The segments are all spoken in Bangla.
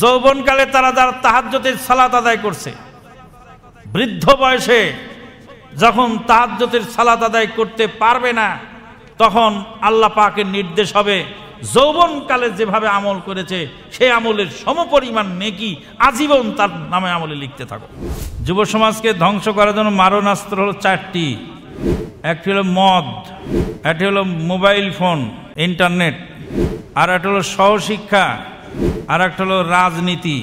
যৌবনকালে তারা যারা তাহাজ্যতের সালাত আদায় করছে বৃদ্ধ বয়সে যখন তাহাজ্যতের সালাত আদায় করতে পারবে না তখন আল্লাহ পাকের নির্দেশ হবে যৌবনকালে যেভাবে আমল করেছে সে আমলের সমপরিমাণ নেকি আজীবন তার নামে আমলে লিখতে থাকো যুব সমাজকে ধ্বংস করার জন্য মারণাস্ত্র হলো চারটি একটি হলো মদ একটি হলো মোবাইল ফোন ইন্টারনেট আর একটি হলো সহশিক্ষা আর একটা হলো রাজনীতি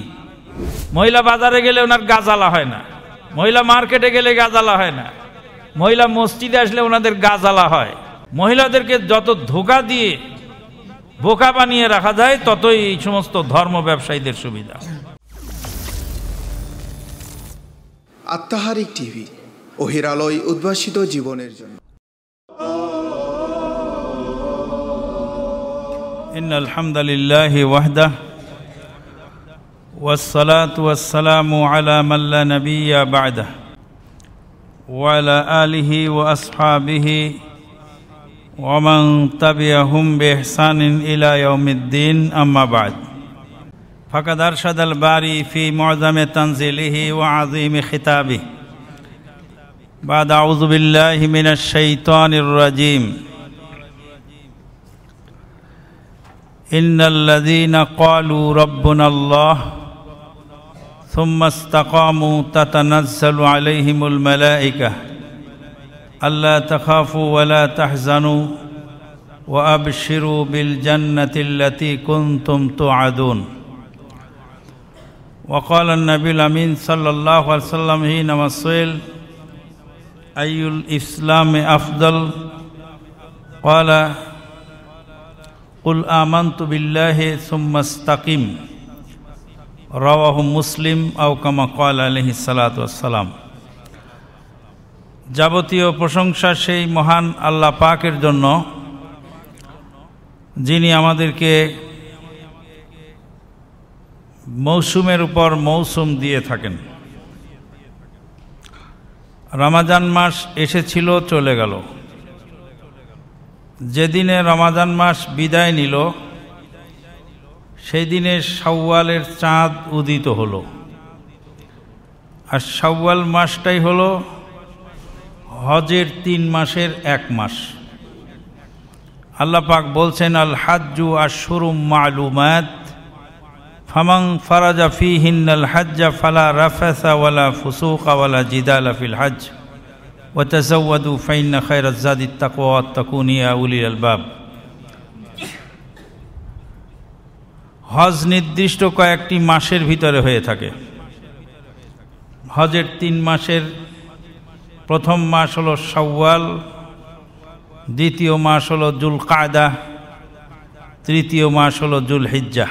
মহিলা বাজারে গেলে ওনার গাজালা হয় না মহিলা মার্কেটে গেলে গাজালা হয় না মহিলা মসজিদে আসলে ওনাদের গাজালা হয় মহিলাদেরকে যত ধোকা দিয়ে বোকা বানিয়ে রাখা যায় ততই এই সমস্ত ধর্ম ব্যবসায়ীদের সুবিধা আত্মাহারিক টিভি ওহিরালয় উদ্ভাসিত জীবনের জন্য إن الحمد لله وحده والصلاة والسلام على من لا نبي بعده وعلى آله وأصحابه ومن تبعهم بإحسان إلى يوم الدين أما بعد فقد أرشد الباري في معظم تنزيله وعظيم خطابه بعد أعوذ بالله من الشيطان الرجيم إن الذين قالوا ربنا الله ثم استقاموا تتنزل عليهم الملائكة ألا تخافوا ولا تحزنوا وأبشروا بالجنة التي كنتم توعدون وقال النبي الأمين صلى الله عليه وسلم حينما سئل أي الإسلام أفضل قال কুল আমন্ত বিল্লাহে সুম্মাস্তাকিম রাহ মুসলিম আউকামা কল আলহি সালাতাম যাবতীয় প্রশংসা সেই মহান আল্লাহ পাকের জন্য যিনি আমাদেরকে মৌসুমের উপর মৌসুম দিয়ে থাকেন রমাজান মাস এসেছিল চলে গেল যেদিনে রমাদান মাস বিদায় নিল সেই দিনে সাউওয়ালের চাঁদ উদিত হলো আর সাউওয়াল মাসটাই হল হজের তিন মাসের এক মাস আল্লাহ পাক বলছেন আল হাজ্জু আশুরুম মালুমাত ফামাং ফারাজা ফি হিন্নাল হাজ্জা ফালা রাফাসা ওয়ালা ফুসুকাওয়ালা ওয়ালা জিদালা ফিল وتزودوا فإن خير الزاد التقوى واتقون يا أولي الألباب হজ নির্দিষ্ট কয়েকটি মাসের ভিতরে হয়ে থাকে হজের তিন মাসের প্রথম মাস হলো সাওয়াল দ্বিতীয় মাস হলো জুল কায়দা তৃতীয় মাস হলো জুল হিজ্জা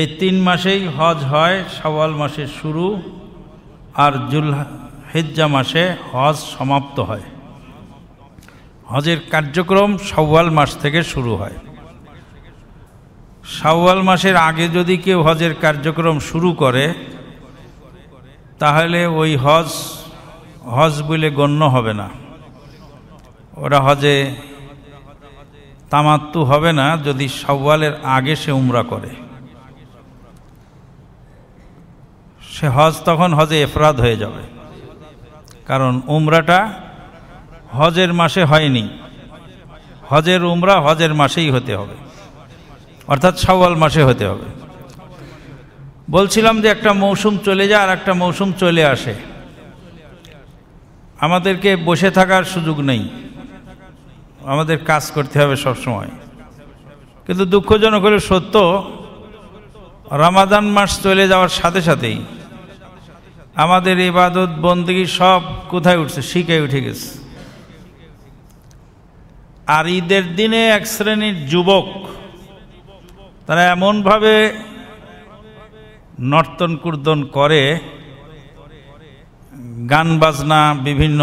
এই তিন মাসেই হজ হয় সাওয়াল মাসের শুরু আর জুল হেজ্জা মাসে হজ সমাপ্ত হয় হজের কার্যক্রম সাওয়াল মাস থেকে শুরু হয় সাওয়াল মাসের আগে যদি কেউ হজের কার্যক্রম শুরু করে তাহলে ওই হজ হজ বলে গণ্য হবে না ওরা হজে তামাত্তু হবে না যদি সাওয়ালের আগে সে উমরা করে সে হজ তখন হজে এফরাদ হয়ে যাবে কারণ উমরাটা হজের মাসে হয়নি হজের উমরা হজের মাসেই হতে হবে অর্থাৎ সওয়াল মাসে হতে হবে বলছিলাম যে একটা মৌসুম চলে যায় আর একটা মৌসুম চলে আসে আমাদেরকে বসে থাকার সুযোগ নেই আমাদের কাজ করতে হবে সবসময় কিন্তু দুঃখজনক হলে সত্য রামাদান মাস চলে যাওয়ার সাথে সাথেই আমাদের ইবাদত বন্দী সব কোথায় উঠছে শিখে উঠে গেছে আর ঈদের দিনে এক শ্রেণীর যুবক তারা এমনভাবে নর্তন কুর্দন করে গান বাজনা বিভিন্ন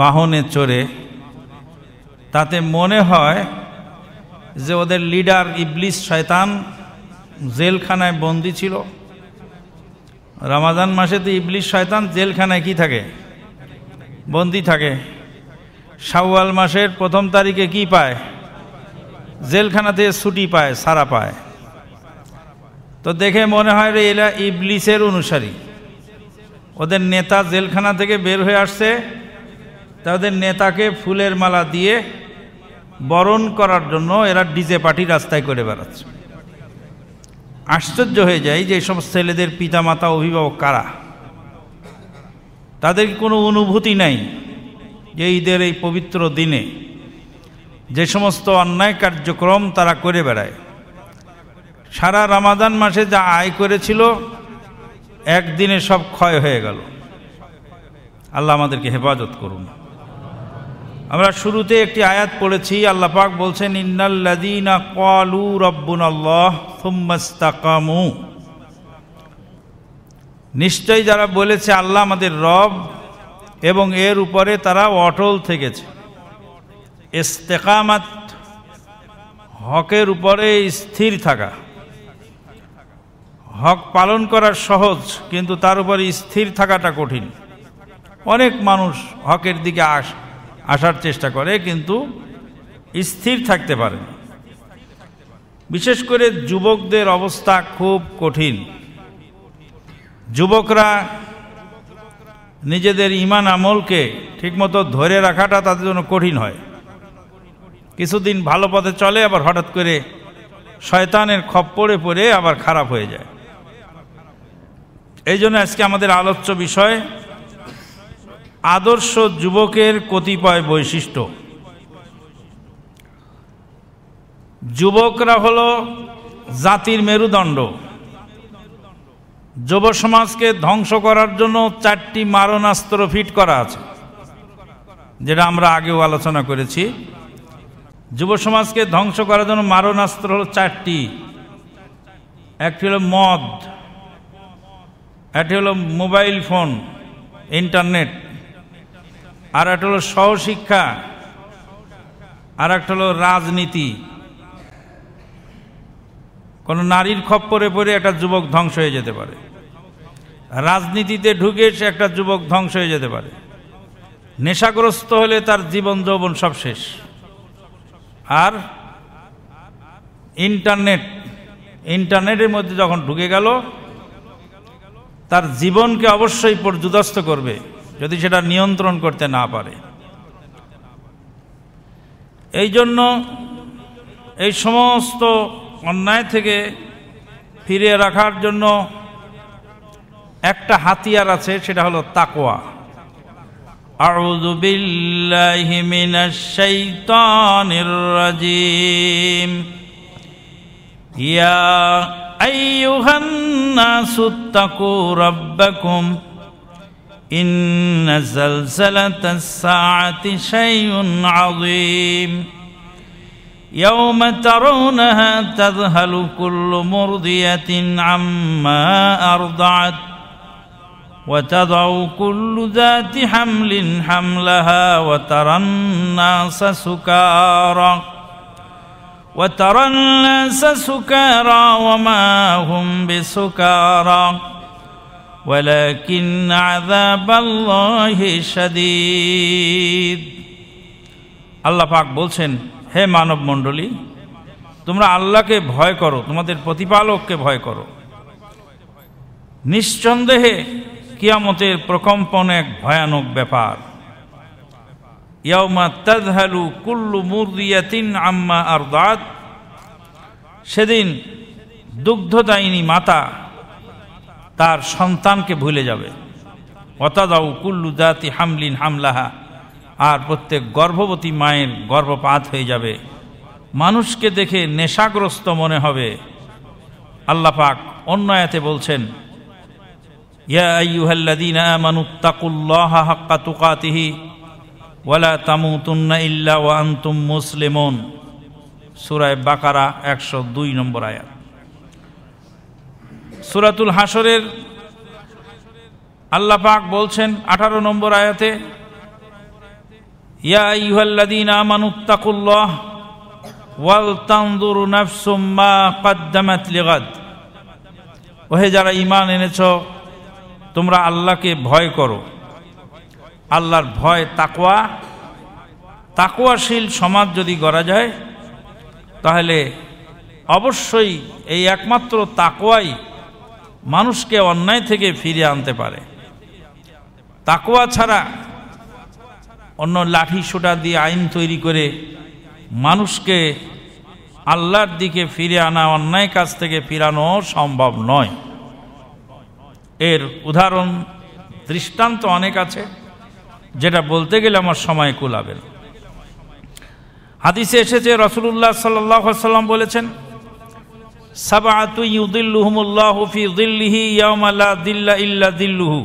বাহনে চড়ে তাতে মনে হয় যে ওদের লিডার ইবলিস শয়তান জেলখানায় বন্দি ছিল রামাজান মাসে তো ইবলিশ শয়তান জেলখানায় কি থাকে বন্দি থাকে শাওয়াল মাসের প্রথম তারিখে কি পায় জেলখানা থেকে ছুটি পায় সারা পায় তো দেখে মনে হয় রে এরা ইবলিসের অনুসারী ওদের নেতা জেলখানা থেকে বের হয়ে আসছে তাদের নেতাকে ফুলের মালা দিয়ে বরণ করার জন্য এরা ডিজে পার্টি রাস্তায় করে বেড়াচ্ছে আশ্চর্য হয়ে যায় যে সব ছেলেদের পিতামাতা অভিভাবক কারা তাদের কোনো অনুভূতি নাই যে ঈদের এই পবিত্র দিনে যে সমস্ত অন্যায় কার্যক্রম তারা করে বেড়ায় সারা রামাদান মাসে যা আয় করেছিল একদিনে সব ক্ষয় হয়ে গেল আল্লাহ আমাদেরকে হেফাজত করুন আমরা শুরুতে একটি আয়াত পড়েছি আল্লাহ পাক বলছেন ইন্নাল্লাদিনা কলু রব্বুন আল্লাহ নিশ্চয়ই যারা বলেছে আল্লাহ আমাদের রব এবং এর উপরে তারা অটল থেকেছে ইস্তেকামাত হকের উপরে স্থির থাকা হক পালন করা সহজ কিন্তু তার উপরে স্থির থাকাটা কঠিন অনেক মানুষ হকের দিকে আসে আসার চেষ্টা করে কিন্তু স্থির থাকতে পারে বিশেষ করে যুবকদের অবস্থা খুব কঠিন যুবকরা নিজেদের ইমান আমলকে ঠিকমতো ধরে রাখাটা তাদের জন্য কঠিন হয় কিছুদিন ভালো পথে চলে আবার হঠাৎ করে শয়তানের খপ্পরে পড়ে আবার খারাপ হয়ে যায় এই জন্য আজকে আমাদের আলোচ্য বিষয় আদর্শ যুবকের কতিপয় বৈশিষ্ট্য যুবকরা হল জাতির মেরুদণ্ড যুব সমাজকে ধ্বংস করার জন্য চারটি মারণাস্ত্র ফিট করা আছে যেটা আমরা আগেও আলোচনা করেছি যুব সমাজকে ধ্বংস করার জন্য মারণাস্ত্র হল চারটি একটি হল মদ একটি হল মোবাইল ফোন ইন্টারনেট আর একটা হলো সহশিক্ষা আর একটা হলো রাজনীতি কোনো নারীর খপ্পরে পড়ে একটা যুবক ধ্বংস হয়ে যেতে পারে রাজনীতিতে ঢুকে সে একটা যুবক ধ্বংস হয়ে যেতে পারে নেশাগ্রস্ত হলে তার জীবন যৌবন সব শেষ আর ইন্টারনেট ইন্টারনেটের মধ্যে যখন ঢুকে গেল তার জীবনকে অবশ্যই পর্যুদস্ত করবে যদি সেটা নিয়ন্ত্রণ করতে না পারে এই জন্য এই সমস্ত অন্যায় থেকে ফিরিয়ে রাখার জন্য একটা হাতিয়ার আছে সেটা হলো তাকোয়া أعوذ بالله من الشيطان الرجيم يا أيها الناس اتقوا ربكم إن زلزلة الساعة شيء عظيم يوم ترونها تذهل كل مرضية عما أرضعت وتضع كل ذات حمل حملها وترى الناس سكارى وترى الناس سكارى وما هم بسكارى ولكن عذاب الله شديد আল্লাহ পাক বলছেন হে মানব মণ্ডলী তোমরা আল্লাহকে ভয় করো তোমাদের প্রতিপালককে ভয় করো নিঃসন্দেহে কিয়ামতের প্রকম্পন এক ভয়ানক ব্যাপার ইয়াউমা তাজহালু কুল্লু মুরদিয়াতিন আম্মা আর সেদিন দুগ্ধদায়িনী মাতা তার সন্তানকে ভুলে যাবে অতাদাউ কুল্লু জাতি হামলিন হামলাহা আর প্রত্যেক গর্ভবতী মায়ের গর্ভপাত হয়ে যাবে মানুষকে দেখে নেশাগ্রস্ত মনে হবে আল্লাহ পাক অন্য বলছেন ইয়া আইয়ুহাল্লাযীনা আমানু তাকুল্লাহা হাক্কা তুকাতিহি ওয়ালা তামুতুন্না ইল্লা ওয়া আনতুম মুসলিমুন সূরা বাকারা 102 নম্বর আয়াত সুরাতুল হাসরের আল্লাহ পাক বলছেন আঠারো নম্বর আয়াতে ইয়া ইহাল্লাদিন আমানুত্তাকুল্লাহ ওয়াল তান্দুর নাফসুম্মা কাদ্দামাত লিগাদ ওহে যারা ইমান এনেছ তোমরা আল্লাহকে ভয় করো আল্লাহর ভয় তাকোয়া তাকোয়াশীল সমাজ যদি গড়া যায় তাহলে অবশ্যই এই একমাত্র তাকোয়াই মানুষকে অন্যায় থেকে ফিরে আনতে পারে তাকুয়া ছাড়া অন্য লাঠি সোটা দিয়ে আইন তৈরি করে মানুষকে আল্লাহর দিকে ফিরে আনা অন্যায় কাছ থেকে ফিরানো সম্ভব নয় এর উদাহরণ দৃষ্টান্ত অনেক আছে যেটা বলতে গেলে আমার সময় কুলাবে হাদিসে এসেছে রসুল্লাহ সাল্লাম বলেছেন সাবাতু ইউদিল্লুহুমুল্লাহু ফি দিল্লিহি ইয়াউমা লা দিল্লা ইল্লা দিল্লুহু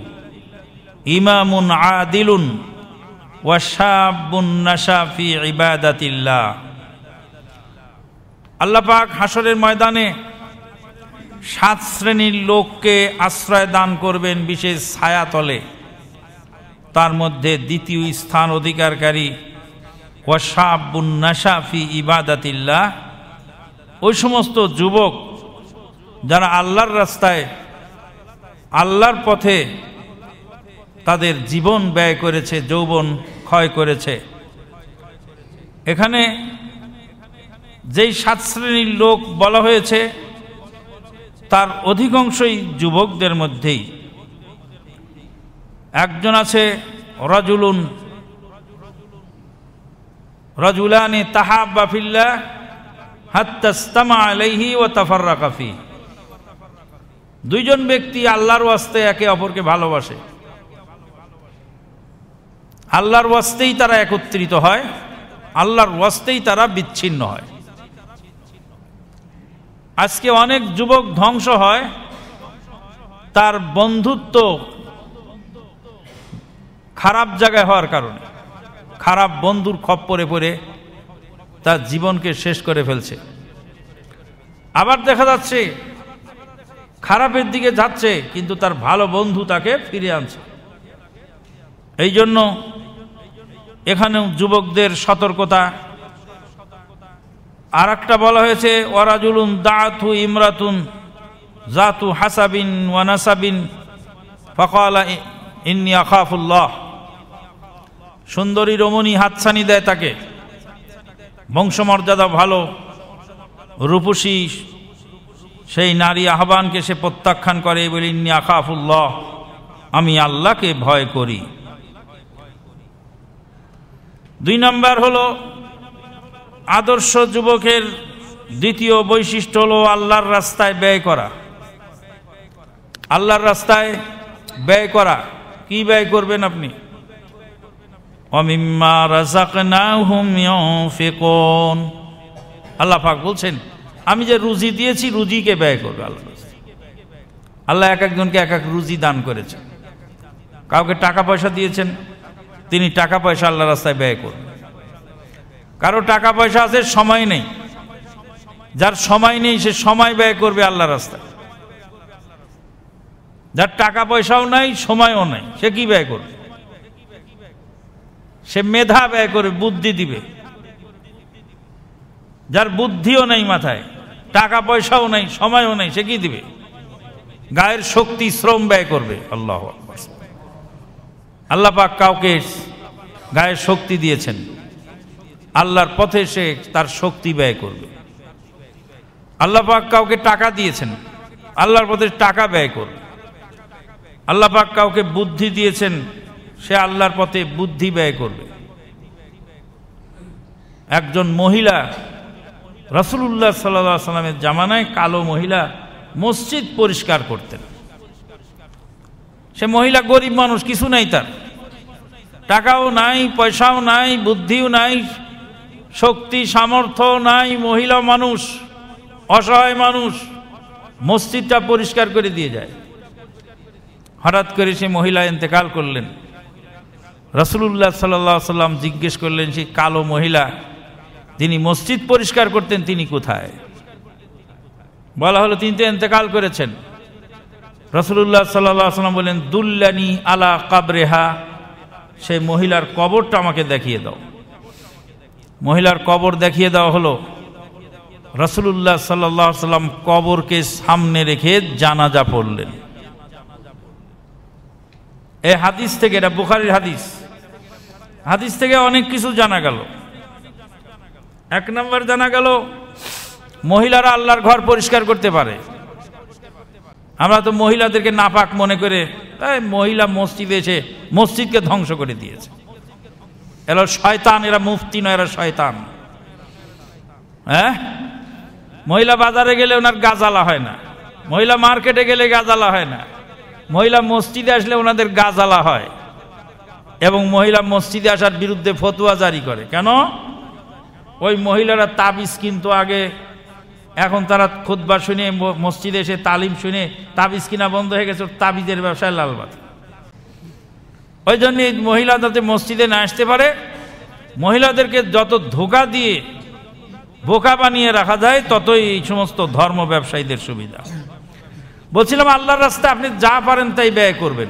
ইমামুন আদিলুন ওয়া শাবুন নাশা ফি ইবাদাতিল্লাহ আল্লাহ পাক হাসরের ময়দানে সাত শ্রেণীর লোককে আশ্রয় দান করবেন বিশেষ ছায়াতলে তার মধ্যে দ্বিতীয় স্থান অধিকারকারী ওয়াশাবুন্নাশাফি ইবাদাতিল্লাহ ওই সমস্ত যুবক যারা আল্লাহর রাস্তায় আল্লাহর পথে তাদের জীবন ব্যয় করেছে যৌবন ক্ষয় করেছে এখানে যেই সাত শ্রেণীর লোক বলা হয়েছে তার অধিকাংশই যুবকদের মধ্যেই একজন আছে রাজুলুন রজুলানি তাহাব্বা বাফিল্লা আলাইহি ও কাফি দুইজন ব্যক্তি আল্লাহর ওয়াস্তে একে অপরকে ভালোবাসে আল্লাহর ওয়াস্তেই তারা একত্রিত হয় আল্লাহর ওয়াস্তেই তারা বিচ্ছিন্ন হয় আজকে অনেক যুবক ধ্বংস হয় তার বন্ধুত্ব খারাপ জায়গায় হওয়ার কারণে খারাপ বন্ধুর পরে পড়ে তার জীবনকে শেষ করে ফেলছে আবার দেখা যাচ্ছে খারাপের দিকে যাচ্ছে কিন্তু তার ভালো বন্ধু তাকে ফিরে আনছে এই জন্য এখানেও যুবকদের সতর্কতা আর একটা বলা হয়েছে ওরাজুলুন দাতু ইমরাতুন জাতু হাসাবিন ওয়ানাসাবিন ফকালা ইন্নি আখাফুল্লাহ সুন্দরী রমণী হাতছানি দেয় তাকে বংশমর্যাদা ভালো রূপসী সেই নারী আহ্বানকে সে প্রত্যাখ্যান করে বলি ইন্নি আকাফুল্লাহ আমি আল্লাহকে ভয় করি দুই নম্বর হলো আদর্শ যুবকের দ্বিতীয় বৈশিষ্ট্য হলো আল্লাহর রাস্তায় ব্যয় করা আল্লাহর রাস্তায় ব্যয় করা কি ব্যয় করবেন আপনি অমিম্মা রাজাকনাহুম ইউনফিকুন আল্লাহ পাক বলছেন আমি যে রুজি দিয়েছি রুজিকে ব্যয় করবে আল্লাহ আল্লাহ এক একজনকে এক এক রুজি দান করেছেন কাউকে টাকা পয়সা দিয়েছেন তিনি টাকা পয়সা আল্লাহ রাস্তায় ব্যয় করবেন কারো টাকা পয়সা আছে সময় নেই যার সময় নেই সে সময় ব্যয় করবে আল্লাহ রাস্তায় যার টাকা পয়সাও নাই সময়ও নাই সে কি ব্যয় করবে সে মেধা ব্যয় করে বুদ্ধি দিবে যার বুদ্ধিও নেই মাথায় টাকা পয়সাও নেই সময়ও নেই সে কি দিবে গায়ের শক্তি শ্রম ব্যয় করবে আল্লাহ আল্লাহ পাক কাউকে গায়ের শক্তি দিয়েছেন আল্লাহর পথে সে তার শক্তি ব্যয় করবে আল্লাহ পাক কাউকে টাকা দিয়েছেন আল্লাহর পথে টাকা ব্যয় করবে আল্লাহ পাক কাউকে বুদ্ধি দিয়েছেন সে আল্লাহর পথে বুদ্ধি ব্যয় করবে একজন মহিলা রসুল্লাহ সাল্লা সাল্লামের জামানায় কালো মহিলা মসজিদ পরিষ্কার করতেন সে মহিলা গরিব মানুষ কিছু নাই তার টাকাও নাই পয়সাও নাই বুদ্ধিও নাই শক্তি সামর্থ্য নাই মহিলা মানুষ অসহায় মানুষ মসজিদটা পরিষ্কার করে দিয়ে যায় হঠাৎ করে সে মহিলা ইন্তেকাল করলেন রসুল্লাহ সাল্লা সাল্লাম জিজ্ঞেস করলেন সেই কালো মহিলা তিনি মসজিদ পরিষ্কার করতেন তিনি কোথায় বলা হলো তিনি তো এতেকাল করেছেন রসুল্লাহ সাল্লাহ সাল্লাম বললেন দুল্লানি আলা কাবরেহা সেই মহিলার কবরটা আমাকে দেখিয়ে দাও মহিলার কবর দেখিয়ে দেওয়া হলো রসুল্লাহ সাল্লাহ সাল্লাম কবরকে সামনে রেখে জানাজা পড়লেন এ হাদিস থেকে এটা বুখারির হাদিস হাদিস থেকে অনেক কিছু জানা গেল এক নম্বর জানা গেল মহিলারা আল্লাহর ঘর পরিষ্কার করতে পারে আমরা তো মহিলাদেরকে নাপাক মনে করে তাই মহিলা মসজিদে এসে মসজিদকে ধ্বংস করে দিয়েছে এরা শয়তান এরা মুফতি নয় এরা শয়তান হ্যাঁ মহিলা বাজারে গেলে ওনার গাজালা হয় না মহিলা মার্কেটে গেলে গাজালা হয় না মহিলা মসজিদে আসলে ওনাদের গাজালা হয় এবং মহিলা মসজিদে আসার বিরুদ্ধে ফতুয়া জারি করে কেন ওই মহিলারা তাবিজ কিন্তু আগে এখন তারা খোদবা শুনে মসজিদে এসে তালিম শুনে তাবিজ কিনা বন্ধ হয়ে গেছে তাবিজের ব্যবসায় লালবাত ওই জন্য এই মহিলা যাতে মসজিদে না আসতে পারে মহিলাদেরকে যত ধোকা দিয়ে বোকা বানিয়ে রাখা যায় ততই এই সমস্ত ধর্ম ব্যবসায়ীদের সুবিধা বলছিলাম আল্লাহর রাস্তায় আপনি যা পারেন তাই ব্যয় করবেন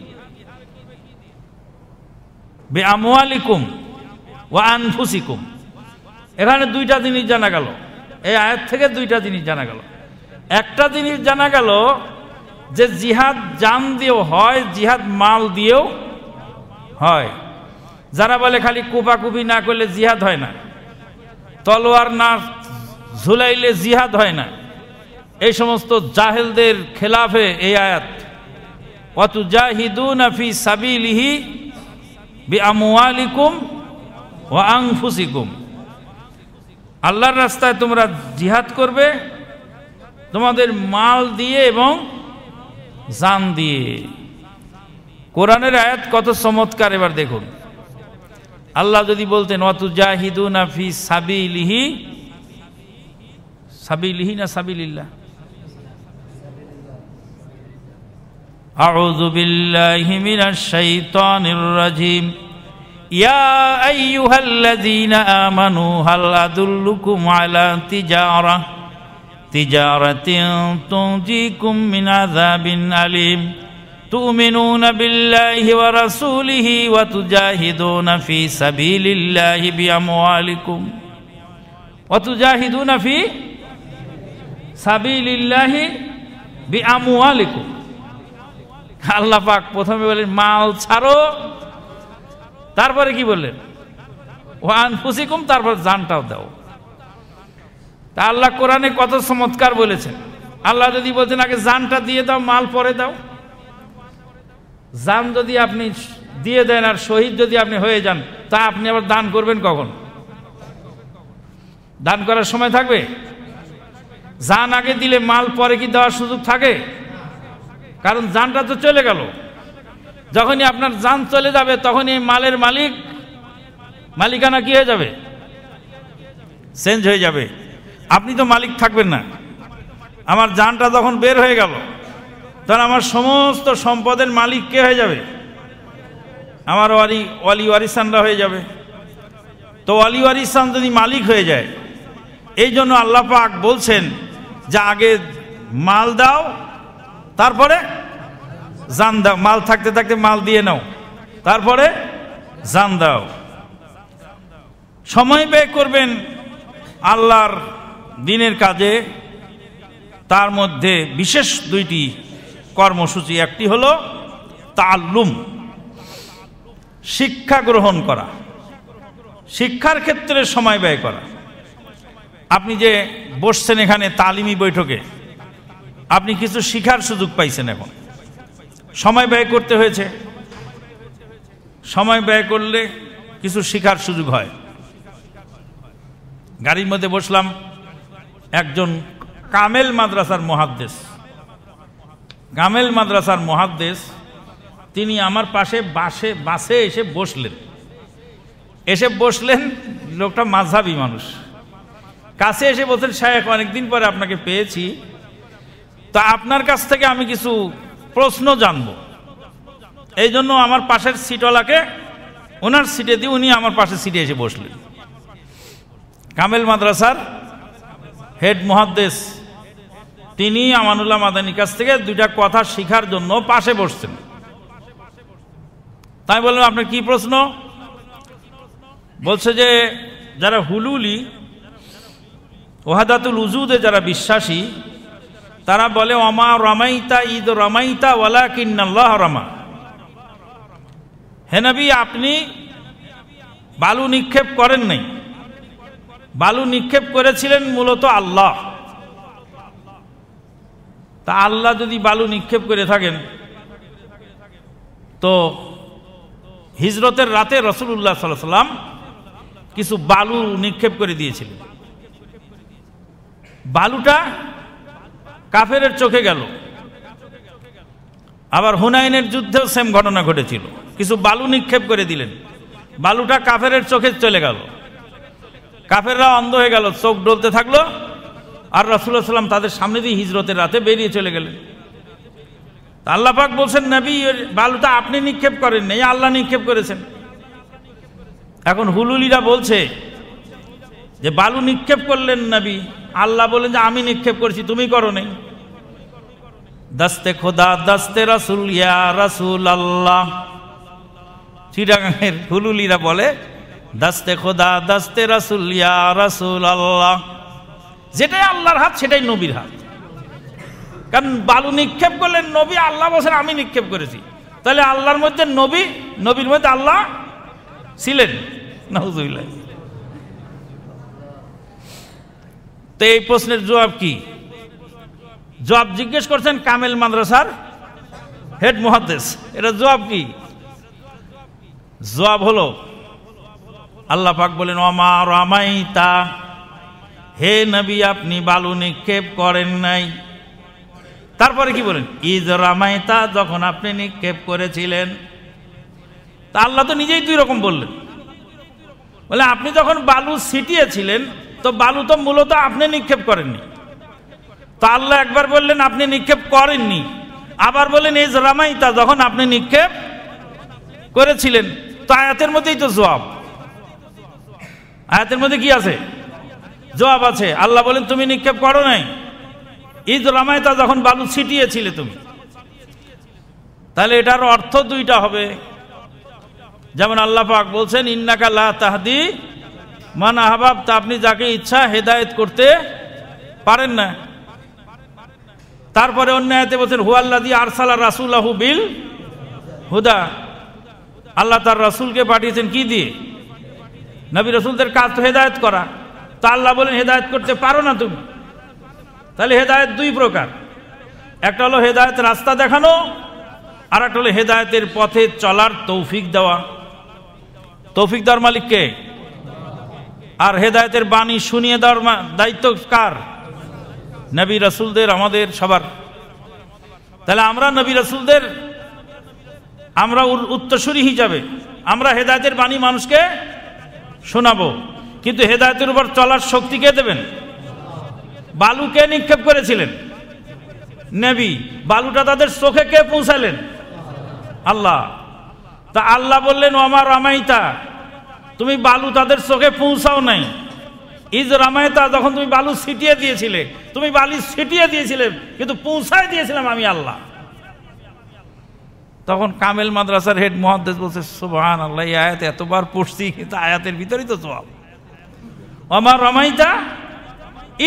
বে এখানে দুইটা জিনিস জানা গেল এই আয়াত থেকে দুইটা জিনিস জানা গেল একটা জিনিস জানা গেল যে জিহাদ জান দিয়েও হয় জিহাদ মাল দিয়েও হয় যারা বলে খালি কুপাকুপি না করলে জিহাদ হয় না তলোয়ার না ঝুলাইলে জিহাদ হয় না এই সমস্ত জাহেলদের খেলাফে এই আয়াত অতু জাহিদু নাফি সাবিলিহি বিআমুয়ালিকুম ওয়া আংফুসিকুম আল্লাহর রাস্তায় তোমরা জিহাদ করবে তোমাদের মাল দিয়ে এবং জান দিয়ে কোরআনের আয়াত কত চমৎকার এবার দেখুন আল্লাহ যদি বলতেন অতু জাহিদু নাফি সাবিলিহি সাবিলিহি না সাবিলিল্লাহ أعوذ بالله من الشيطان الرجيم يا أيها الذين آمنوا هل أدلكم على تجارة تجارة تنجيكم من عذاب أليم تؤمنون بالله ورسوله وتجاهدون في سبيل الله بأموالكم وتجاهدون في سبيل الله بأموالكم আল্লাহ পাক প্রথমে বলেন মাল ছাড়ো তারপরে কি বললেন ওয়ান ফুসিকুম তারপর জানটাও দাও তা আল্লাহ কোরআনে কত চমৎকার বলেছেন আল্লাহ যদি বলছেন আগে জানটা দিয়ে দাও মাল পরে দাও জান যদি আপনি দিয়ে দেন আর শহীদ যদি আপনি হয়ে যান তা আপনি আবার দান করবেন কখন দান করার সময় থাকবে জান আগে দিলে মাল পরে কি দেওয়ার সুযোগ থাকে কারণ যানটা তো চলে গেল যখনই আপনার যান চলে যাবে তখনই মালের মালিক মালিকানা কি হয়ে যাবে চেঞ্জ হয়ে যাবে আপনি তো মালিক থাকবেন না আমার যানটা যখন বের হয়ে গেল তখন আমার সমস্ত সম্পদের মালিক কে হয়ে যাবে আমার ওয়ালি ওয়ালি ওয়ারিসানরা হয়ে যাবে তো ওয়ালি ওয়ারিসান যদি মালিক হয়ে যায় এই জন্য আল্লাপাক বলছেন যে আগে মাল দাও তারপরে জান দাও মাল থাকতে থাকতে মাল দিয়ে নাও তারপরে জান দাও সময় ব্যয় করবেন আল্লাহর দিনের কাজে তার মধ্যে বিশেষ দুইটি কর্মসূচি একটি হলো তাল্লুম শিক্ষা গ্রহণ করা শিক্ষার ক্ষেত্রে সময় ব্যয় করা আপনি যে বসছেন এখানে তালিমি বৈঠকে আপনি কিছু শিখার সুযোগ পাইছেন এখন সময় ব্যয় করতে হয়েছে সময় ব্যয় করলে কিছু শিখার সুযোগ হয় গাড়ির মধ্যে বসলাম একজন কামেল মাদ্রাসার মহাদ্দেশ কামেল মাদ্রাসার মহাদ্দেশ তিনি আমার পাশে বাসে বাসে এসে বসলেন এসে বসলেন লোকটা মাঝাবি মানুষ কাছে এসে বলছেন সাহেব অনেকদিন পরে আপনাকে পেয়েছি তা আপনার কাছ থেকে আমি কিছু প্রশ্ন জানব এই জন্য আমার পাশের সিটওয়ালাকে ওনার সিটে দিয়ে উনি আমার পাশে সিটে এসে বসলেন কামেল মাদ্রাসার হেড মহাদ্দেশ তিনি আমানুল্লাহ মাদানির কাছ থেকে দুইটা কথা শিখার জন্য পাশে বসছেন তাই বললাম আপনার কি প্রশ্ন বলছে যে যারা হুলুলি ওহাদাতুল উজুদে যারা বিশ্বাসী তারা বলে অমা রমাইতা ঈদ রমাইতা ওলা কিন্নাল্লাহ রমা হেনবি আপনি বালু নিক্ষেপ করেন নাই বালু নিক্ষেপ করেছিলেন মূলত আল্লাহ তা আল্লাহ যদি বালু নিক্ষেপ করে থাকেন তো হিজরতের রাতে রসুল্লাহ সাল্লাম কিছু বালু নিক্ষেপ করে দিয়েছিলেন বালুটা কাফের চোখে গেল আবার হুনাইনের যুদ্ধেও সেম ঘটনা ঘটেছিল কিছু বালু নিক্ষেপ করে দিলেন বালুটা কাফের চোখে চলে গেল কাফেররা অন্ধ হয়ে গেল চোখ ডলতে থাকলো আর রসুল্লাহ সাল্লাম তাদের সামনে দিয়ে হিজরতের রাতে বেরিয়ে চলে গেলেন আল্লাপাক বলছেন নাবি বালুটা আপনি নিক্ষেপ করেন নেই আল্লাহ নিক্ষেপ করেছেন এখন হুলুলিরা বলছে যে বালু নিক্ষেপ করলেন নাবি আল্লাহ বলেন যে আমি নিক্ষেপ করেছি তুমি করো নেই দাস্তে খোদা দাস্তে রাসুল ইয়া রাসুল আল্লাহ চিটাগাঙের হুলুলিরা বলে দাস্তে খোদা দাস্তে রাসুল ইয়া রাসুল আল্লাহ যেটাই আল্লাহর হাত সেটাই নবীর হাত কারণ বালু নিক্ষেপ করলেন নবী আল্লাহ বসেন আমি নিক্ষেপ করেছি তাহলে আল্লাহর মধ্যে নবী নবীর মধ্যে আল্লাহ ছিলেন নজুল্লাহ তো এই প্রশ্নের জবাব কি জবাব জিজ্ঞেস করছেন কামেল মাদ্রাসার হেড মহাদেশ এটা জবাব কি জবাব হলো আল্লাহ পাক বলেন অমা তা হে নবী আপনি বালু নিক্ষেপ করেন নাই তারপরে কি বলেন ঈদ রামায়তা যখন আপনি নিক্ষেপ করেছিলেন তা আল্লাহ তো নিজেই দুই রকম বললেন বলে আপনি যখন বালু ছিটিয়েছিলেন তো বালু তো মূলত আপনি নিক্ষেপ করেননি তো আল্লাহ একবার বললেন আপনি নিক্ষেপ করেননি আবার বললেন এই রামাইতা যখন আপনি নিক্ষেপ করেছিলেন তো আয়াতের মধ্যেই তো জবাব আয়াতের মধ্যে কি আছে জবাব আছে আল্লাহ বলেন তুমি নিক্ষেপ করো নাই ঈদ রামায়তা যখন বালু ছিটিয়েছিলে তুমি তাহলে এটার অর্থ দুইটা হবে যেমন আল্লাহ পাক বলছেন ইন্নাকা লা তাহাদি মান আহবাব তা আপনি যাকে ইচ্ছা হেদায়ত করতে পারেন না তারপরে অন্য আয়তে বলছেন হুয়াল্লাদি আরসালা রাসুল্লাহু বিল হুদা আল্লাহ তার রাসুলকে পাঠিয়েছেন কি দিয়ে নবী রসুলদের কাজ তো হেদায়ত করা তা আল্লাহ বলেন হেদায়ত করতে পারো না তুমি তাহলে হেদায়ত দুই প্রকার একটা হলো হেদায়ত রাস্তা দেখানো আর একটা হলো হেদায়তের পথে চলার তৌফিক দেওয়া তৌফিক দেওয়ার মালিককে আর হেদায়তের বাণী শুনিয়ে দেওয়ার দায়িত্ব কার নবী রাসুলদের আমাদের সবার তাহলে আমরা নবী রাসুলদের আমরা উত্তরসূরি হিসাবে আমরা হেদায়তের বাণী মানুষকে শোনাবো কিন্তু হেদায়তের উপর চলার শক্তি কে দেবেন বালুকে নিক্ষেপ করেছিলেন নেবি বালুটা তাদের চোখে কে পৌঁছালেন আল্লাহ তা আল্লাহ বললেন আমার আমাইতা তুমি বালু তাদের চোখে পৌঁছাও নাই ইজ রামায়তা যখন তুমি বালু ছিটিয়ে দিয়েছিলে তুমি বালি ছিটিয়ে দিয়েছিলে কিন্তু পৌঁছায় দিয়েছিলাম আমি আল্লাহ তখন কামেল মাদ্রাসার হেড মহাদেশ বলছে সুবাহান আল্লাহ এই আয়াত এতবার পড়ছি কিন্তু আয়াতের ভিতরেই তো সব আমার রামাইতা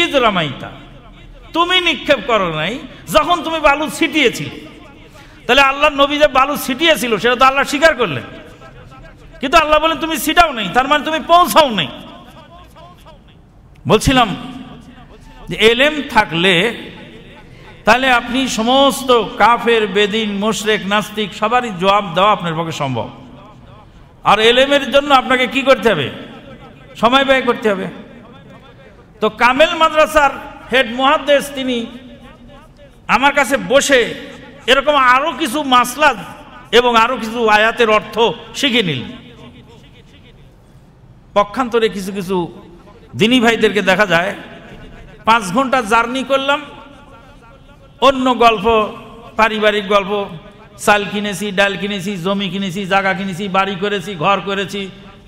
ইদ রামাইতা তুমি নিক্ষেপ করো নাই যখন তুমি বালু ছিটিয়েছিলে তাহলে আল্লাহ নবী যে বালু ছিটিয়েছিল সেটা তো আল্লাহ স্বীকার করলেন কিন্তু আল্লাহ বলেন তুমি সিটাও নেই তার মানে তুমি পৌঁছাও নেই বলছিলাম যে এলেম থাকলে তাহলে আপনি সমস্ত কাফের বেদিন মোশরেক নাস্তিক সবারই জবাব দেওয়া আপনার পক্ষে সম্ভব আর এলেমের জন্য আপনাকে কি করতে হবে সময় ব্যয় করতে হবে তো কামেল মাদ্রাসার হেড মহাদেশ তিনি আমার কাছে বসে এরকম আরও কিছু মাসলাদ এবং আরও কিছু আয়াতের অর্থ শিখে নিলেন পক্ষান্তরে কিছু কিছু দিনী ভাইদেরকে দেখা যায় পাঁচ ঘন্টা জার্নি করলাম অন্য গল্প পারিবারিক গল্প চাল কিনেছি ডাল কিনেছি জমি কিনেছি জায়গা কিনেছি বাড়ি করেছি ঘর করেছি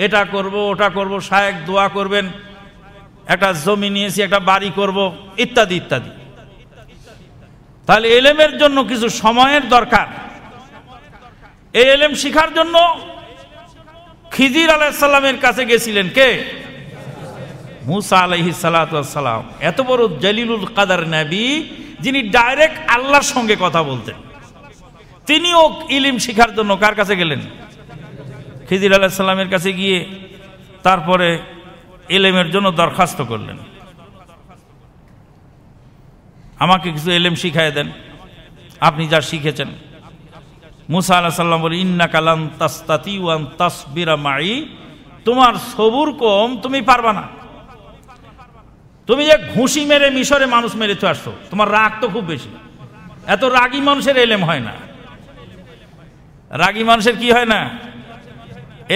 এটা করব ওটা করব সায়েক দোয়া করবেন একটা জমি নিয়েছি একটা বাড়ি করব ইত্যাদি ইত্যাদি তাহলে এলেমের জন্য কিছু সময়ের দরকার এই এলেম শিখার জন্য খিজির আলাইসাল্লামের কাছে গেছিলেন কে মুসা আলহি সালাম এত বড় জলিলুল কাদার নাবি যিনি ডাইরেক্ট আল্লাহর সঙ্গে কথা বলতেন তিনিও ইলিম শিখার জন্য কার কাছে গেলেন খিজির আলাইসাল্লামের কাছে গিয়ে তারপরে এলেমের জন্য দরখাস্ত করলেন আমাকে কিছু এলেম শিখাই দেন আপনি যা শিখেছেন মুসা আল্লাহ সাল্লাম বলে ইন্না কালাম তাস্তাতি ওয়ান তাসবিরা মাই তোমার সবুর কম তুমি পারবা না তুমি যে ঘুষি মেরে মিশরে মানুষ মেরে মেরেতে আসছো তোমার রাগ তো খুব বেশি এত রাগী মানুষের এলেম হয় না রাগী মানুষের কি হয় না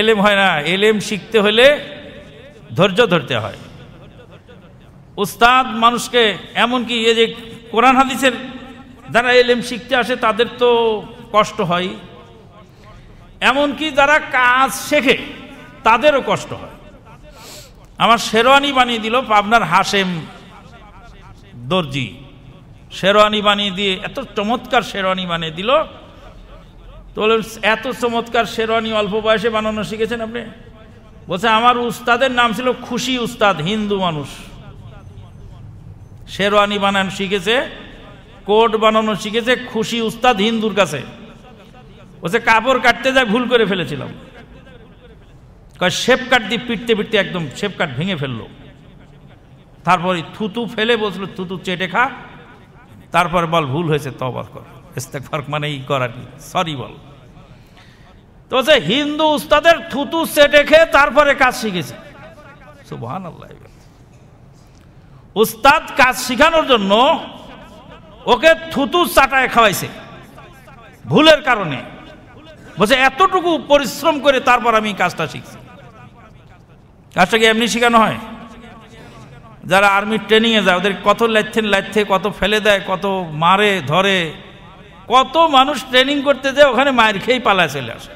এলেম হয় না এলেম শিখতে হলে ধৈর্য ধরতে হয় উস্তাদ মানুষকে এমনকি এ যে কোরআন হাদিসের যারা এলেম শিখতে আসে তাদের তো কষ্ট হয় এমনকি যারা কাজ শেখে তাদেরও কষ্ট হয় আমার শেরওয়ানি বানিয়ে দিল পাবনার হাসেম দর্জি শেরওয়ানি বানিয়ে দিয়ে এত চমৎকার শেরওয়ানি বানিয়ে দিল তো বললেন এত চমৎকার শেরওয়ানি অল্প বয়সে বানানো শিখেছেন আপনি বলছে আমার উস্তাদের নাম ছিল খুশি উস্তাদ হিন্দু মানুষ শেরওয়ানি বানানো শিখেছে কোট বানানো শিখেছে খুশি উস্তাদ হিন্দুর কাছে বলছে কাপড় কাটতে যায় ভুল করে ফেলেছিলাম কয় শেপ কাট দিয়ে পিটতে পিটতে একদম শেপ কাট ভেঙে ফেললো তারপরে থুতু ফেলে বসলো থুতু চেটে খা তারপর বল ভুল হয়েছে তবা কর ইস্তেকফার মানে ই করা কি সরি বল তো সে হিন্দু উস্তাদের থুতু চেটে খেয়ে তারপরে কাজ শিখেছে সুবহান আল্লাহ উস্তাদ কাজ শিখানোর জন্য ওকে থুতু চাটায় খাওয়াইছে ভুলের কারণে বলছে এতটুকু পরিশ্রম করে তারপর আমি কাজটা শিখছি কাজটা কি এমনি শেখানো হয় যারা আর্মি ট্রেনিংয়ে যায় ওদের কত লাইথেন লাইথে কত ফেলে দেয় কত মারে ধরে কত মানুষ ট্রেনিং করতে যায় ওখানে মায়ের খেয়েই পালায় চলে আসে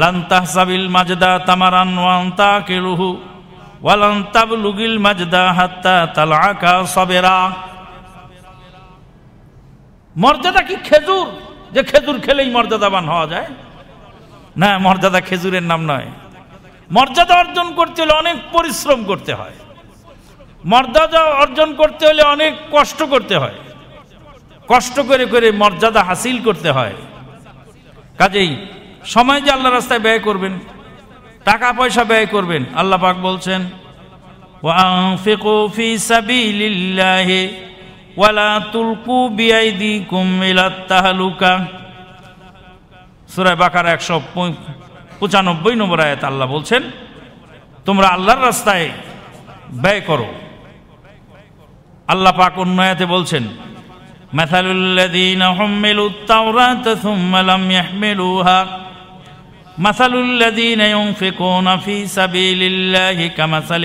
লান্তাহসাবিল মাজদা তামারান ওয়ান্তা কেলুহু ওয়ালান্তাব লুগিল মাজদা হাত্তা তালাকা সবেরা মর্যাদা কি খেজুর যে খেজুর খেলেই মর্যাদাবান হওয়া যায় না মর্যাদা খেজুরের নাম নয় মর্যাদা অর্জন করতে হলে অনেক পরিশ্রম করতে হয় মর্যাদা অর্জন করতে হলে অনেক কষ্ট করতে হয় কষ্ট করে করে মর্যাদা হাসিল করতে হয় কাজেই সময় যে আল্লাহ রাস্তায় ব্যয় করবেন টাকা পয়সা ব্যয় করবেন আল্লাহ পাক বলছেন ওয়া ফি সাবিলিল্লাহি ওয়ালা তুলকু বিআইদি কুমিলা তাহালুকা সুরায় বাকার একশো পঁচানব্বই নম্বর আয়াত আল্লাহ বলছেন তোমরা আল্লাহর রাস্তায় ব্যয় করো আল্লাহ পাক অন্য আয়াতে বলছেন مثل الذين حملوا التوراة ثم لم يحملوها مثل الذين ينفقون في سبيل الله كمثل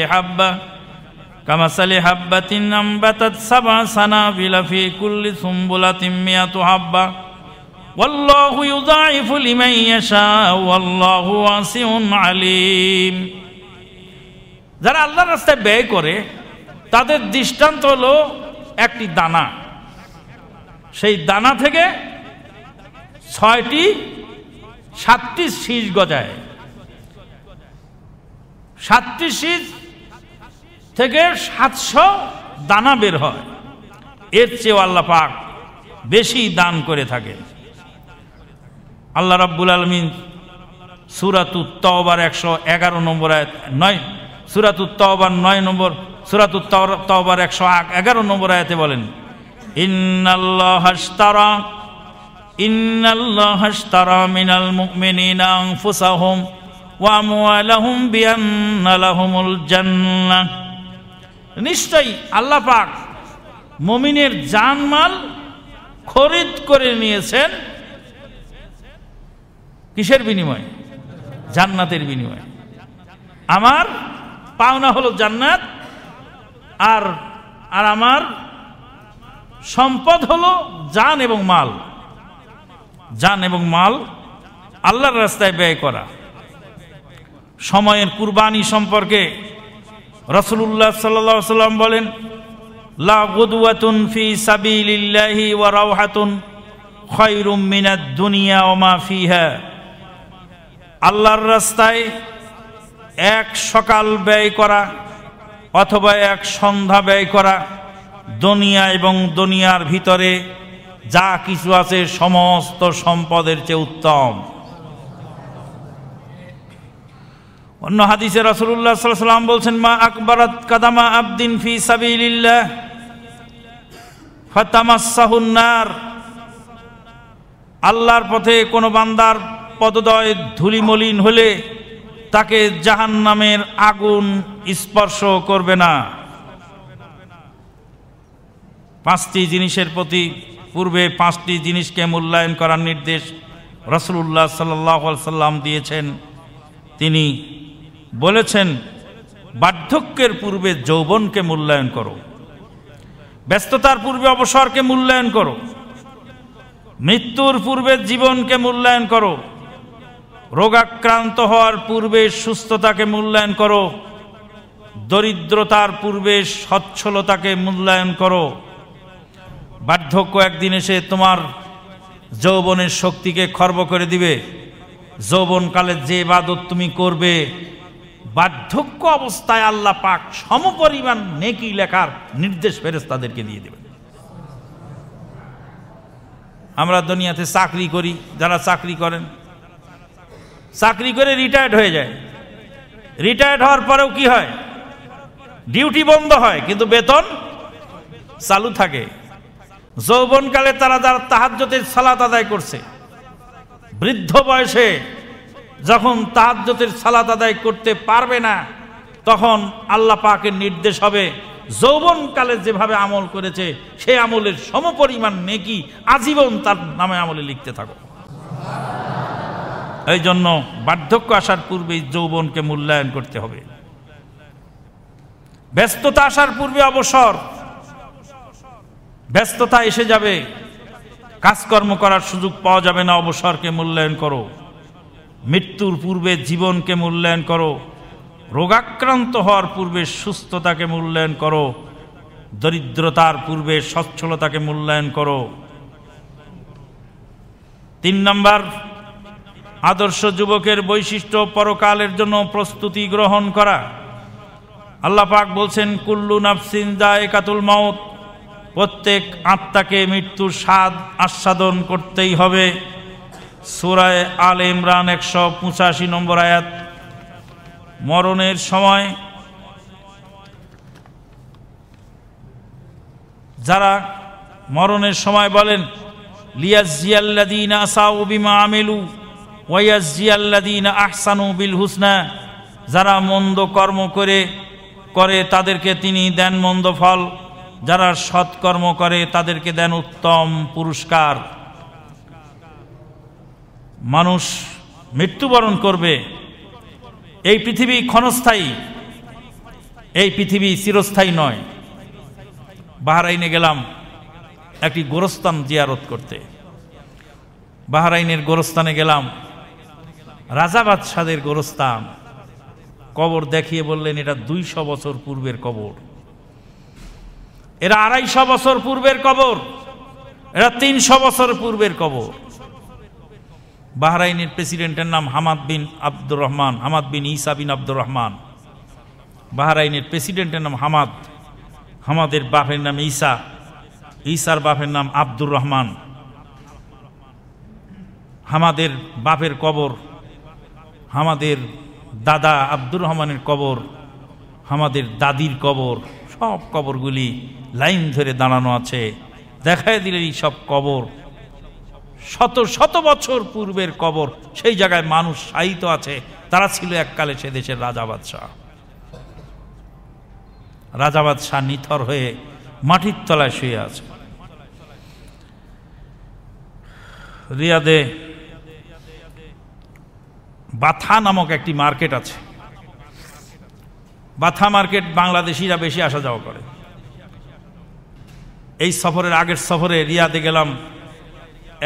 কামাসালি হাব্বাতিন আম্বাতাত সাবা সানাবিল ফি কুল্লি হাব্বা ওয়াল্লাহু ইউযাইফু লিমান ইয়াশা ওয়াল্লাহু ওয়াসিউন আলিম যারা আল্লাহর রাস্তায় ব্যয় করে তাদের দৃষ্টান্ত হলো একটি দানা সেই দানা থেকে ছয়টি সাতটি শীষ গজায় সাতটি শীষ থেকে সাতশো দানা বের হয় এর চেয়েও আল্লাহ পাক বেশি দান করে থাকেন আল্লাহ রাব্বুল আলমিন সুরাতুত্তবার একশো এগারো নম্বর নয় সুরাতুত্তবার নয় নম্বর সুরাতুত্তবার একশো এগারো নম্বর আয়াতে বলেন আল্লাহ নিশ্চয়ই আল্লাহ পাক মমিনের জানমাল খরিদ করে নিয়েছেন কিসের বিনিময়ে জান্নাতের বিনিময় আমার পাওনা হলো জান্নাত আর আর আমার সম্পদ হলো জান এবং মাল জান এবং মাল আল্লাহর রাস্তায় ব্যয় করা সময়ের কুরবানি সম্পর্কে রসুল্লাহ সাল্লাম বলেন লাগুদুয়াতুন ফি সাবিলিল্লাহি ওয়া রাওহাতুন খয়রুম মিনাদ দুনিয়া ও আল্লাহর রাস্তায় এক সকাল ব্যয় করা অথবা এক সন্ধ্যা ব্যয় করা দুনিয়া এবং দুনিয়ার ভিতরে যা কিছু আছে সমস্ত সম্পদের চেয়ে উত্তম অন্য হাদিসে রসুল্লাহ সাল্লাম বলছেন মা আকবর কাদামা আবদিন ফি সাবিল্লাহ ফাতামাসাহুন্নার আল্লাহর পথে কোনো বান্দার পদদয় ধুলিমলিন হলে তাকে জাহান নামের আগুন স্পর্শ করবে না পাঁচটি জিনিসের প্রতি পূর্বে পাঁচটি জিনিসকে মূল্যায়ন করার নির্দেশ রসুল্লাহ সাল্লাহ সাল্লাম দিয়েছেন তিনি বলেছেন বার্ধক্যের পূর্বে যৌবনকে মূল্যায়ন করো ব্যস্ততার পূর্বে অবসরকে মূল্যায়ন করো মৃত্যুর পূর্বে জীবনকে মূল্যায়ন করো রোগাক্রান্ত হওয়ার পূর্বে সুস্থতাকে মূল্যায়ন করো দরিদ্রতার পূর্বে সচ্ছলতাকে মূল্যায়ন করো বার্ধক্য একদিন এসে তোমার যৌবনের শক্তিকে খর্ব করে দিবে যৌবনকালে যে বাদত তুমি করবে বার্ধক্য অবস্থায় আল্লাহ পাক সমপরিমাণ নেকি লেখার নির্দেশ তাদেরকে দিয়ে দেবেন আমরা দুনিয়াতে চাকরি করি যারা চাকরি করেন চাকরি করে রিটায়ার্ড হয়ে যায় রিটায়ার্ড হওয়ার পরেও কি হয় ডিউটি বন্ধ হয় কিন্তু বেতন চালু থাকে যৌবনকালে তারা যারা তাহাজ্যতের সালাত আদায় করছে বৃদ্ধ বয়সে যখন তাহাজ্যতের সালাত আদায় করতে পারবে না তখন আল্লাহ পাকের নির্দেশ হবে যৌবনকালে যেভাবে আমল করেছে সে আমলের সমপরিমাণ নেকি আজীবন তার নামে আমলে লিখতে থাকো এই জন্য বার্ধক্য আসার পূর্বেই যৌবনকে মূল্যায়ন করতে হবে ব্যস্ততা আসার পূর্বে অবসর ব্যস্ততা এসে যাবে কাজকর্ম করার সুযোগ পাওয়া যাবে না অবসরকে মূল্যায়ন করো মৃত্যুর পূর্বে জীবনকে মূল্যায়ন করো রোগাক্রান্ত হওয়ার পূর্বে সুস্থতাকে মূল্যায়ন করো দরিদ্রতার পূর্বে সচ্ছলতাকে মূল্যায়ন করো তিন নম্বর আদর্শ যুবকের বৈশিষ্ট্য পরকালের জন্য প্রস্তুতি গ্রহণ করা আল্লাহ পাক বলছেন কুল্লু নাফসিন কাতুল মাউত প্রত্যেক আত্মাকে মৃত্যুর স্বাদ আস্বাদন করতেই হবে সুরায় আল ইমরান একশো পঁচাশি নম্বর আয়াত মরণের সময় যারা মরণের সময় বলেন লিয়াজিয়াল্লাদিন আসাউ বিমা আমেলু ওয়াজিয়াল্লাদিন আহসানু বিল হুসনা যারা মন্দ কর্ম করে করে তাদেরকে তিনি দেন মন্দ ফল যারা সৎকর্ম করে তাদেরকে দেন উত্তম পুরস্কার মানুষ মৃত্যুবরণ করবে এই পৃথিবী ক্ষণস্থায়ী এই পৃথিবী চিরস্থায়ী নয় বাহারাইনে গেলাম একটি গোরস্থান জিয়ারত করতে বাহারাইনের গোরস্থানে গেলাম রাজা বাদশাদের গোরস্থান কবর দেখিয়ে বললেন এটা দুইশো বছর পূর্বের কবর এরা আড়াইশো বছর পূর্বের কবর এরা তিনশো বছর পূর্বের কবর বাহরাইনের প্রেসিডেন্টের নাম Hamad bin Abdur Rahman Hamad bin Isa bin Abdur Rahman বাহরাইনের প্রেসিডেন্টের নাম হামাদ হামাদের বাপের নাম ঈসা ঈসার বাপের নাম আব্দুর রহমান হামাদের বাপের কবর হামাদের দাদা আব্দুর রহমানের কবর আমাদের দাদির কবর সব কবরগুলি লাইন ধরে দাঁড়ানো আছে দেখায় দিলে এই সব কবর শত শত বছর পূর্বের কবর সেই জায়গায় মানুষ সাহিত আছে তারা ছিল এককালে সে দেশের রাজা বাদশাহ রাজা বাদশাহ নিথর হয়ে মাটির তলায় শুয়ে আছে রিয়াদে বাথা নামক একটি মার্কেট আছে বাথা মার্কেট বাংলাদেশিরা বেশি আসা যাওয়া করে এই সফরের আগের সফরে রিয়াদে গেলাম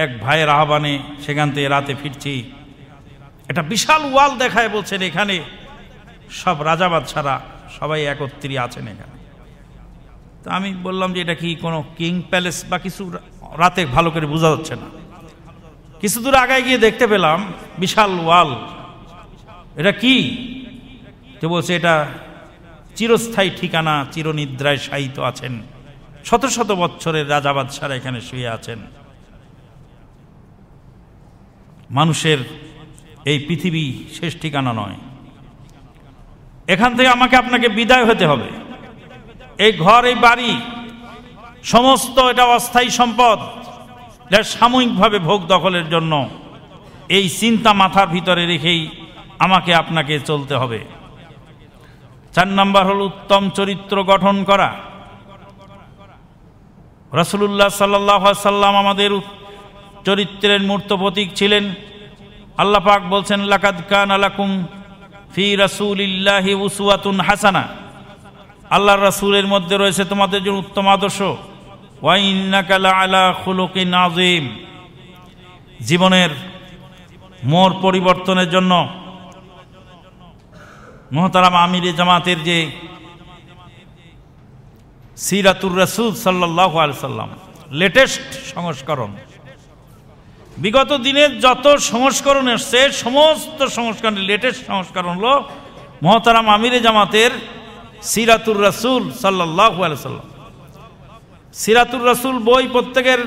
এক ভাইয়ের আহ্বানে সেখান থেকে রাতে ফিরছি এটা বিশাল ওয়াল দেখায় বলছেন এখানে সব রাজাবাদ ছাড়া সবাই একত্রী আছেন এখানে তো আমি বললাম যে এটা কি কোনো কিং প্যালেস বা কিছু রাতে ভালো করে বোঝা যাচ্ছে না কিছু দূর আগায় গিয়ে দেখতে পেলাম বিশাল ওয়াল এটা কি তো বলছে এটা চিরস্থায়ী ঠিকানা চিরনিদ্রায় শায়িত আছেন শত শত বৎসরের ছাড়া এখানে শুয়ে আছেন মানুষের এই পৃথিবী শেষ ঠিকানা নয় এখান থেকে আমাকে আপনাকে বিদায় হতে হবে এই ঘর এই বাড়ি সমস্ত এটা অস্থায়ী সম্পদ যা সাময়িকভাবে ভোগ দখলের জন্য এই চিন্তা মাথার ভিতরে রেখেই আমাকে আপনাকে চলতে হবে চার নম্বর হল উত্তম চরিত্র গঠন করা রসুল্লাহ সাল্লাহ সাল্লাম আমাদের চরিত্রের মূর্ত প্রতীক ছিলেন আল্লাহ পাক বলছেন লাকাদ কান আলাকুম ফি রাসুলিল্লাহি উসুয়াতুন হাসানা আল্লাহ রাসুলের মধ্যে রয়েছে তোমাদের জন্য উত্তম আদর্শ নাজিম জীবনের মোর পরিবর্তনের জন্য মহতারাম আমির জামাতের যে সিরাতুর রাসুল সাল্লাহ আলসাল্লাম লেটেস্ট সংস্করণ বিগত দিনের যত সংস্করণ এসছে সমস্ত সংস্করণ লেটেস্ট সংস্করণ হলো মহতারাম আমিরে জামাতের সিরাতুর রাসুল সাল্লাহ সাল্লাম সিরাতুর রাসুল বই প্রত্যেকের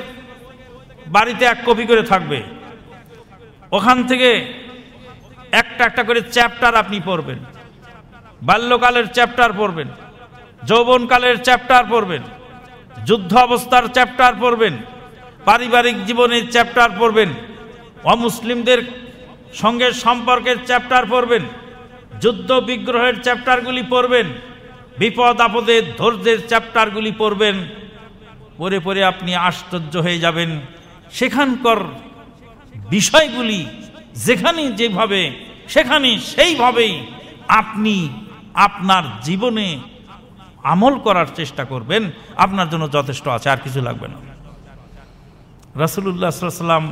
বাড়িতে এক কপি করে থাকবে ওখান থেকে একটা একটা করে চ্যাপ্টার আপনি পড়বেন বাল্যকালের চ্যাপ্টার পড়বেন যৌবনকালের চ্যাপ্টার পড়বেন যুদ্ধ অবস্থার চ্যাপ্টার পড়বেন পারিবারিক জীবনের চ্যাপ্টার পড়বেন অমুসলিমদের সঙ্গে সম্পর্কের চ্যাপ্টার পড়বেন যুদ্ধ বিগ্রহের চ্যাপ্টারগুলি পড়বেন বিপদ আপদের ধৈর্যের চ্যাপ্টারগুলি পড়বেন পরে পরে আপনি আশ্চর্য হয়ে যাবেন সেখানকার বিষয়গুলি যেখানে যেভাবে সেখানে সেইভাবেই আপনি আপনার জীবনে আমল করার চেষ্টা করবেন আপনার জন্য যথেষ্ট আছে আর কিছু লাগবে না রাসুলুল্লাহ সাল্লাম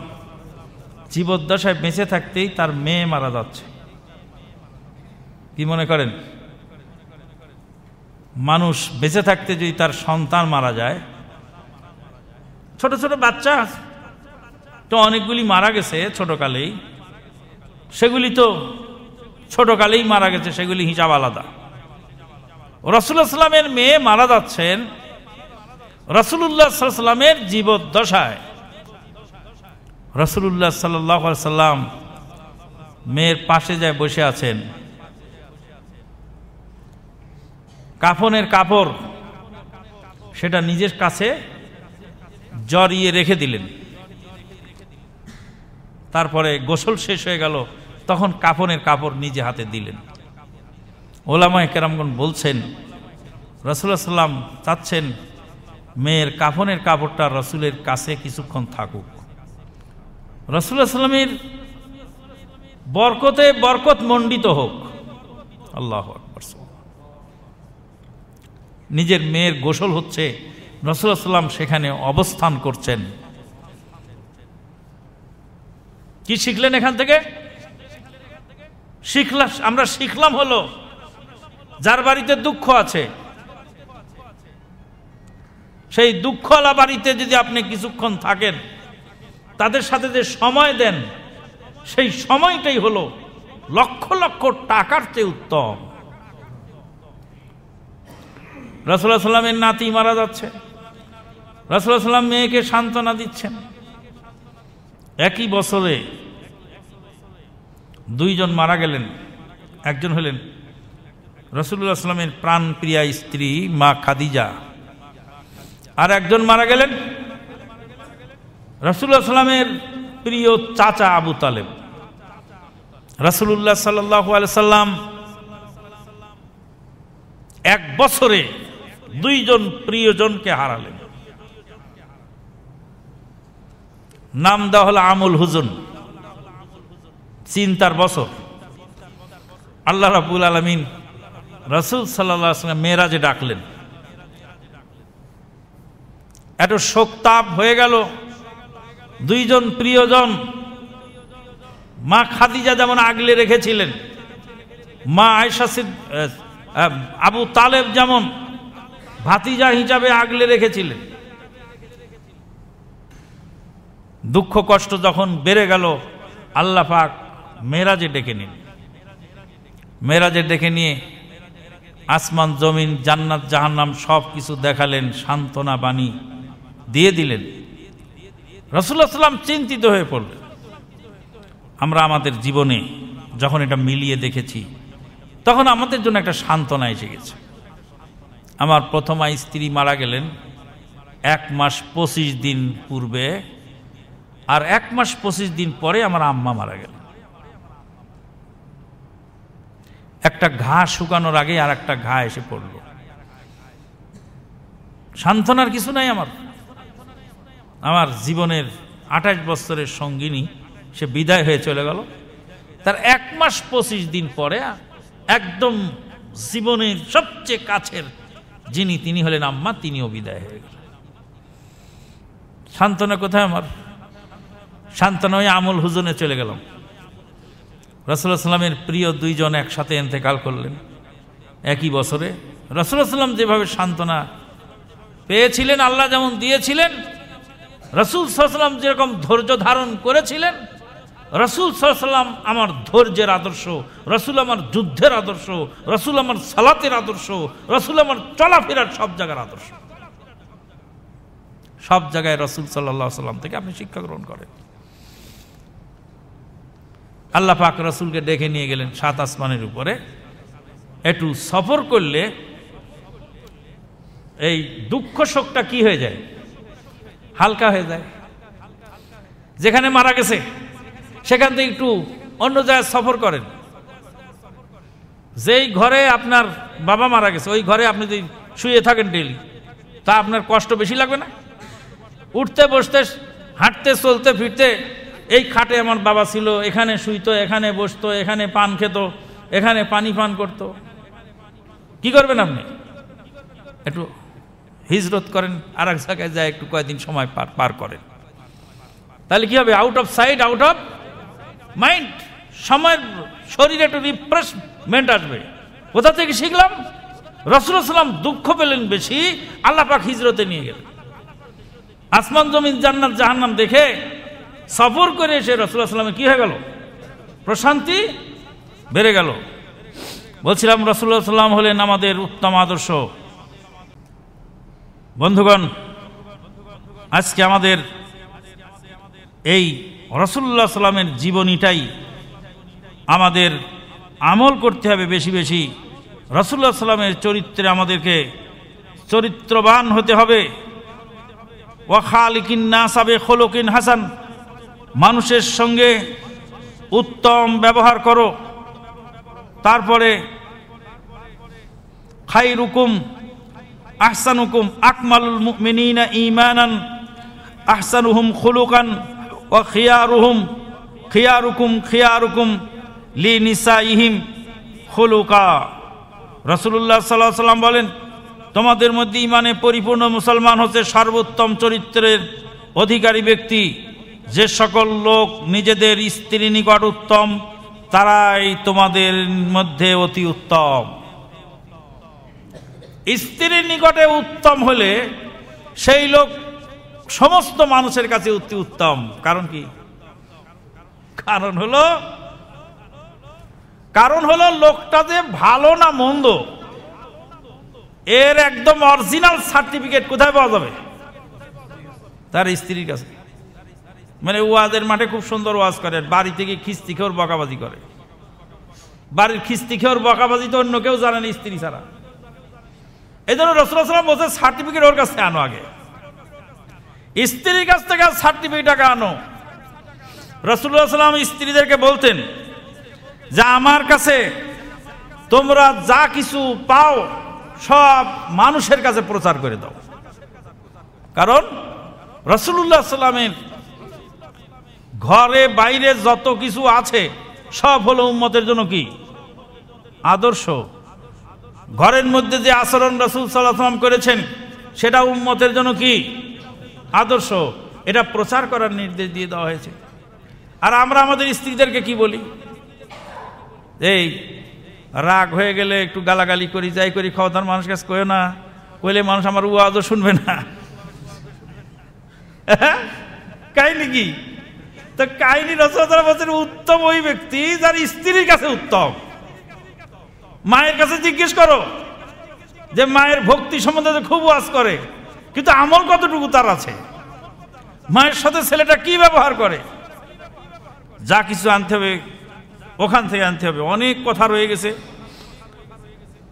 জীবদ্দশায় বেঁচে থাকতেই তার মেয়ে মারা যাচ্ছে কি মনে করেন মানুষ বেঁচে থাকতে যদি তার সন্তান মারা যায় ছোট ছোট বাচ্চা তো অনেকগুলি মারা গেছে ছোটকালেই সেগুলি তো ছোটকালেই মারা গেছে সেগুলি হিসাব আলাদা রসুলামের মেয়ে মারা যাচ্ছেন রসুল্লাহামের জীবদ্দশায় রসুল্লাহ সাল্লাম মেয়ের পাশে যায় বসে আছেন কাফনের কাপড় সেটা নিজের কাছে জড়িয়ে রেখে দিলেন তারপরে গোসল শেষ হয়ে গেল তখন কাফনের কাপড় নিজে হাতে দিলেন ওলামা কেরামগন বলছেন রসুল্লাহ সাল্লাম চাচ্ছেন মেয়ের কাফনের কাপড়টা রসুলের কাছে কিছুক্ষণ থাকুক রসুল্লাহ সাল্লামের বরকতে বরকত মণ্ডিত হোক আল্লাহ নিজের মেয়ের গোসল হচ্ছে রসুল্লাহ সাল্লাম সেখানে অবস্থান করছেন কি শিখলেন এখান থেকে শিখলাম আমরা শিখলাম হলো যার বাড়িতে দুঃখ আছে সেই দুঃখলা বাড়িতে যদি আপনি কিছুক্ষণ থাকেন তাদের সাথে যে সময় দেন সেই সময়টাই হলো লক্ষ লক্ষ টাকার চেয়ে উত্তম রসুল্লাহ সাল্লামের নাতি মারা যাচ্ছে রসুল্লাহ সাল্লাম মেয়েকে সান্ত্বনা দিচ্ছেন একই বছরে দুইজন মারা গেলেন একজন হলেন রসুল্লাহ সাল্লামের প্রাণপ্রিয়া স্ত্রী মা খাদিজা আর একজন মারা গেলেন রাসুল্লাহ সাল্লামের প্রিয় চাচা আবু তালেব রাসুল্লাহ সাল্লাহ সাল্লাম এক বছরে দুইজন প্রিয়জনকে হারালেন নাম দেওয়া হলো আমুল হুজন চিন্তার বছর আল্লাহ রাবুল আলমিন রসুল সাল্লাম মেয়েরাজে ডাকলেন এত শোকতাপ হয়ে গেল দুইজন প্রিয়জন মা খাদিজা যেমন আগলে রেখেছিলেন মা আয়সা আবু তালেব যেমন ভাতিজা হিসাবে আগলে রেখেছিলেন দুঃখ কষ্ট যখন বেড়ে গেল আল্লাহ পাক মেরাজে ডেকে নিন মেরাজে ডেকে নিয়ে আসমান জমিন জান্নাত জাহান্নাম সব কিছু দেখালেন সান্ত্বনা বাণী দিয়ে দিলেন রসুল্লাহ সাল্লাম চিন্তিত হয়ে পড়লেন আমরা আমাদের জীবনে যখন এটা মিলিয়ে দেখেছি তখন আমাদের জন্য একটা সান্ত্বনা এসে গেছে আমার প্রথমা স্ত্রী মারা গেলেন এক মাস পঁচিশ দিন পূর্বে আর এক মাস পঁচিশ দিন পরে আমার আম্মা মারা গেল একটা ঘা শুকানোর আগে আর একটা ঘা এসে পড়ল সান্ত্বনার কিছু নাই আমার আমার জীবনের আঠাশ বছরের সঙ্গিনী সে বিদায় হয়ে চলে গেল তার এক মাস পঁচিশ দিন পরে একদম জীবনের সবচেয়ে কাছের যিনি তিনি হলেন আম্মা তিনিও বিদায় হয়ে গেলেন সান্ত্বনা কোথায় আমার সান্ত্বনা আমল হুজনে চলে গেলাম রসুল্লাহ সাল্লামের প্রিয় দুইজন একসাথে এন্তেকাল করলেন একই বছরে রসুল্লাহ সাল্লাম যেভাবে সান্ত্বনা পেয়েছিলেন আল্লাহ যেমন দিয়েছিলেন রসুল সাল্লাম যেরকম ধৈর্য ধারণ করেছিলেন রসুল সাল্লাম আমার ধৈর্যের আদর্শ রসুল আমার যুদ্ধের আদর্শ রসুল আমার সালাতের আদর্শ রসুল আমার চলাফেরার সব জায়গার আদর্শ সব জায়গায় রসুল সাল্লাহ সাল্লাম থেকে আপনি শিক্ষা গ্রহণ করেন আল্লাহ পাক রসুলকে ডেকে নিয়ে গেলেন সাত আসমানের উপরে একটু সফর করলে এই দুঃখ শোকটা কি হয়ে যায় হালকা হয়ে যায় যেখানে মারা গেছে সেখান থেকে একটু অন্য জায়গায় সফর করেন যেই ঘরে আপনার বাবা মারা গেছে ওই ঘরে আপনি যদি শুয়ে থাকেন ডেলি তা আপনার কষ্ট বেশি লাগবে না উঠতে বসতে হাঁটতে চলতে ফিরতে এই খাটে আমার বাবা ছিল এখানে শুইতো এখানে বসতো এখানে পান খেত এখানে পানি পান করত কি করবেন আপনি একটু হিজরত করেন আর এক জায়গায় যায় একটু কয়েকদিন সময় পার পার করেন তাহলে কী হবে out of side out of mind সময়ের শরীরে একটু রিফ্রেশমেন্ট আসবে কোথা থেকে শিখলাম রসুল সালাম দুঃখ পেলেন বেশি আল্লাহ পাক হিজরতে নিয়ে গেলেন আসমান জমিন জান্নাত জাহান্নাম দেখে সফর করে এসে রসুল্লাহ সাল্লামে কী হয়ে গেল প্রশান্তি বেড়ে গেল বলছিলাম রসুল্লাহ সাল্লাম হলেন আমাদের উত্তম আদর্শ বন্ধুগণ আজকে আমাদের এই রসুল্লাহ সাল্লামের জীবনীটাই আমাদের আমল করতে হবে বেশি বেশি রসুল্লাহ সাল্লামের চরিত্রে আমাদেরকে চরিত্রবান হতে হবে ওয়াখালিকিন না সাবে খোলকিন হাসান মানুষের সঙ্গে উত্তম ব্যবহার করো তারপরে খাই রুকুম আহসানুকুম আকমালুল মুমিনিনা ইমানান আহসানুহুম খুলুকান ও খিয়ারুহুম খিয়ারুকুম খিয়ারুকুম লি নিসাইহিম খুলুকা রসুল্লাহ সাল্লাহ সাল্লাম বলেন তোমাদের মধ্যে ইমানে পরিপূর্ণ মুসলমান হচ্ছে সর্বোত্তম চরিত্রের অধিকারী ব্যক্তি যে সকল লোক নিজেদের স্ত্রী নিকট উত্তম তারাই তোমাদের মধ্যে অতি উত্তম স্ত্রীর নিকটে উত্তম হলে সেই লোক সমস্ত মানুষের কাছে অতি উত্তম কারণ কি কারণ হলো কারণ হলো লোকটা যে ভালো না মন্দ এর একদম অরিজিনাল সার্টিফিকেট কোথায় পাওয়া যাবে তার স্ত্রীর কাছে মানে ওয়াজের মাঠে খুব সুন্দর ওয়াজ করে বাড়ি থেকে খিস্তি খেয়ে বকাবাজি করে বাড়ির খিস্তি খেয়ে বকাবাজি তো অন্য কেউ জানেন স্ত্রী ছাড়া এই জন্য রসুলাম বলছে সার্টিফিকেট ওর কাছে আনো আগে স্ত্রীর কাছ থেকে সার্টিফিকেট আগে আনো রসুল্লাহ স্ত্রীদেরকে বলতেন যে আমার কাছে তোমরা যা কিছু পাও সব মানুষের কাছে প্রচার করে দাও কারণ রসুল্লাহ সাল্লামের ঘরে বাইরে যত কিছু আছে সব হলো উম্মতের জন্য কি আদর্শ ঘরের মধ্যে যে আচরণ রসুল সাল্লাহাম করেছেন সেটা উম্মতের জন্য কি আদর্শ এটা প্রচার করার নির্দেশ দিয়ে দেওয়া হয়েছে আর আমরা আমাদের স্ত্রীদেরকে কি বলি এই রাগ হয়ে গেলে একটু গালাগালি করি যাই করি খাওয়া মানুষ কাছে কয়ে না কইলে মানুষ আমার উ আদর শুনবে না কাহিনী কি তো কাহিনী রচনা বলছেন উত্তম ওই ব্যক্তি যার স্ত্রীর কাছে উত্তম মায়ের কাছে জিজ্ঞেস করো যে মায়ের ভক্তি সম্বন্ধে খুব ওয়াজ করে কিন্তু আমল কতটুকু তার আছে মায়ের সাথে ছেলেটা কি ব্যবহার করে যা কিছু আনতে হবে ওখান থেকে আনতে হবে অনেক কথা রয়ে গেছে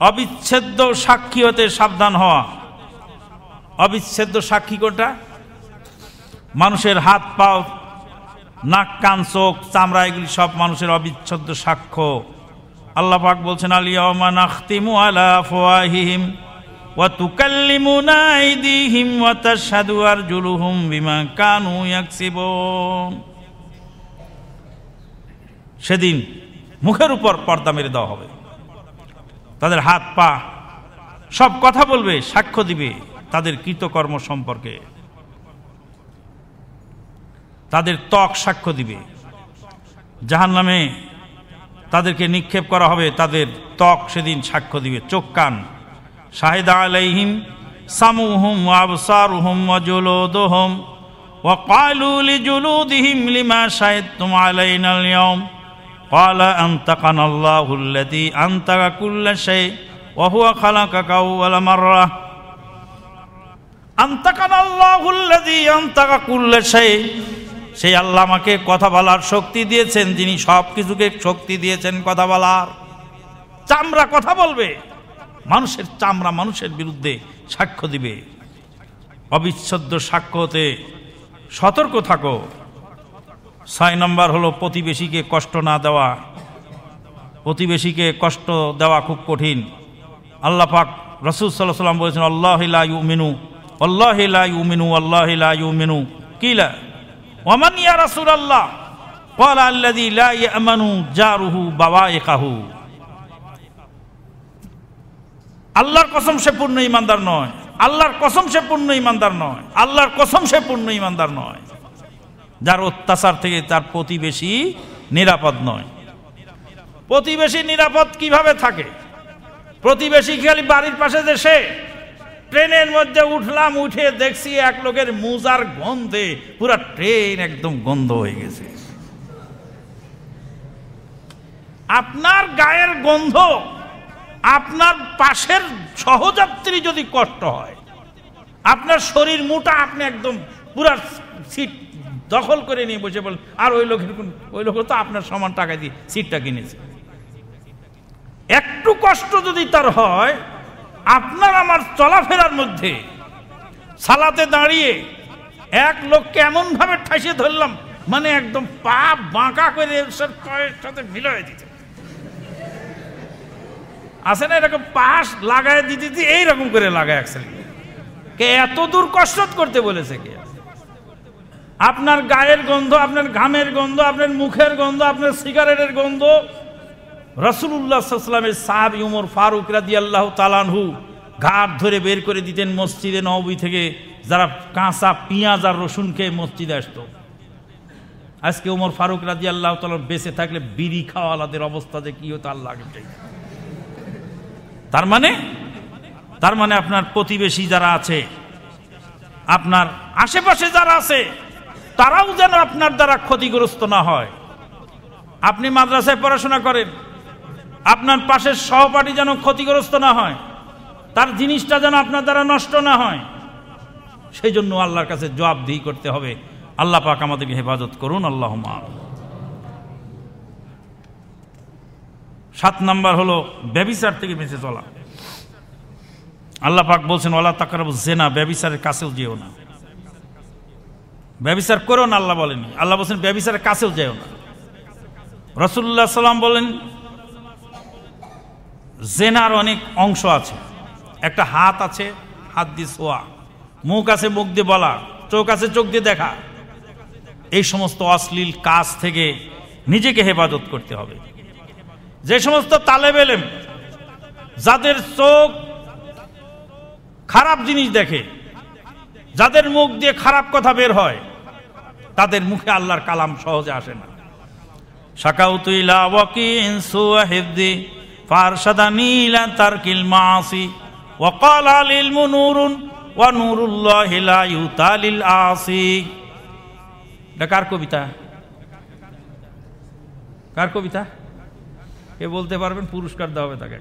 অবিচ্ছেদ্য সাক্ষী হতে সাবধান হওয়া অবিচ্ছেদ্য সাক্ষী কোনটা মানুষের হাত পাও নাক কান চোখ চামড়া এগুলি সব মানুষের অবিচ্ছেদ্য সাক্ষ্য আল্লাহ পাক বলছেন আলিয়া নাখতিমু আলা ফোয়াহিহিম وتكلمنا أيديهم وتشهد أرجلهم بما কানু يكسبون সেদিন মুখের উপর পর্দা মেরে দেওয়া হবে তাদের হাত পা সব কথা বলবে সাক্ষ্য দিবে তাদের কৃতকর্ম সম্পর্কে তাদের ত্বক সাক্ষ্য দিবে জাহান নামে তাদেরকে নিক্ষেপ করা হবে তাদের ত্বক সেদিন সাক্ষ্য দিবে চোখ কান শাহেদা আলাইহিম সামুহুম আবসার হুম মজুলোদহম ওয়ালুলি জুলুদিহিম লিমা শাহেদ তোমা আলাইনাল নিয়ম কালা আন্তাকান আল্লাহ হুল্লাদি আন্তাকা কুল্লা শাহে ওহুয়া খালা কাকাউ আলা মাররা সেই আল্লাহ আমাকে কথা বলার শক্তি দিয়েছেন যিনি সব কিছুকে শক্তি দিয়েছেন কথা বলার চামড়া কথা বলবে মানুষের চামড়া মানুষের বিরুদ্ধে সাক্ষ্য দিবে অবিচ্ছেদ্য সাক্ষ্য হতে সতর্ক থাকো ছয় নম্বর হলো প্রতিবেশীকে কষ্ট না দেওয়া প্রতিবেশীকে কষ্ট দেওয়া খুব কঠিন আল্লাহ পাক রসুল সাল্লাহ সাল্লাম বলেছেন আল্লাহ মিনু আল্লাহ মিনু আল্লাহ মিনু কিলা ওমান ইয়া রাসূলুল্লাহ قال الذي لا يأمن جاره بوائقه আল্লাহর কসম সে পূর্ণ ইমানদার নয় আল্লাহর কসম সে পূর্ণ ইমানদার নয় আল্লাহর কসম সে পূর্ণ ইমানদার নয় যার অত্যাচার থেকে তার প্রতিবেশী নিরাপদ নয় প্রতিবেশী নিরাপদ কিভাবে থাকে প্রতিবেশী খালি বাড়ির পাশে যে সে ট্রেনের মধ্যে উঠলাম উঠে দেখছি এক লোকের মুজার গন্ধে পুরো ট্রেন একদম গন্ধ হয়ে গেছে আপনার গায়ের গন্ধ আপনার পাশের সহযাত্রী যদি কষ্ট হয় আপনার শরীর মোটা আপনি একদম পুরা সিট দখল করে নিয়ে বসে বলেন আর ওই লোকের ওই লোক তো আপনার সমান টাকা দিয়ে সিটটা কিনেছে একটু কষ্ট যদি তার হয় আপনার আমার চলাফেরার মধ্যে সালাতে দাঁড়িয়ে এক লোককে এমনভাবে ঠাসিয়ে ধরলাম মানে একদম পা বাঁকা করে সব পায়ের সাথে মিলিয়ে দিতে আসে না এরকম পাশ লাগায় দিতে দিতে এইরকম করে লাগায় একসাথে কে এত দূর কসরত করতে বলেছে কে আপনার গায়ের গন্ধ আপনার ঘামের গন্ধ আপনার মুখের গন্ধ আপনার সিগারেটের গন্ধ রসুল্লাহ সাল্লামের সাহাবি উমর ফারুক রাদি আল্লাহ তালানহু ঘাট ধরে বের করে দিতেন মসজিদে নবী থেকে যারা কাঁচা পেঁয়াজ আর রসুন খেয়ে মসজিদে আসত আজকে উমর ফারুক রাজি আল্লাহ তালার বেঁচে থাকলে বিড়ি খাওয়ালাদের অবস্থা যে কী হতো আল্লাহ তার মানে তার মানে আপনার প্রতিবেশী যারা আছে আপনার আশেপাশে যারা আছে তারাও যেন আপনার দ্বারা ক্ষতিগ্রস্ত না হয় আপনি মাদ্রাসায় পড়াশোনা করেন আপনার পাশের সহপাঠী যেন ক্ষতিগ্রস্ত না হয় তার জিনিসটা যেন আপনার দ্বারা নষ্ট না হয় সেই জন্য আল্লাহর কাছে জবাবদিহি করতে হবে আল্লাহ পাক আমাদেরকে হেফাজত করুন আল্লাহ সাত নাম্বার হলো ব্যবিচার থেকে বেঁচে চলা আল্লাহ পাক বলছেন আল্লাহ তাকার জেনা ব্যবিচারের কাছেও যেও না ব্যবিচার করো না আল্লাহ বলেনি আল্লাহ বলছেন ব্যবিচারের কাছেও যেও না রসুল্লাহ সাল্লাম বলেন জেনার অনেক অংশ আছে একটা হাত আছে হাত দিয়ে শোয়া মুখ আছে মুখ দিয়ে বলা চোখ আছে চোখ দিয়ে দেখা এই সমস্ত অশ্লীল কাজ থেকে নিজেকে হেফাজত করতে হবে যে সমস্ত তালে বেলেম যাদের চোখ খারাপ জিনিস দেখে যাদের মুখ দিয়ে খারাপ কথা বের হয় তাদের মুখে আল্লাহর কালাম সহজে আসে না শাকাউতুইলা ওয়াকিন সুয়াহিদ্দি ফারসাদানি ইলা তারকিল মাসি ওয়াকাল আল ইলমু নূরুন ওয়া নূরুল্লাহি লা ইউতালিল আসি এটা কার কবিতা কার কবিতা কে বলতে পারবেন পুরস্কার দেওয়া হবে তাকে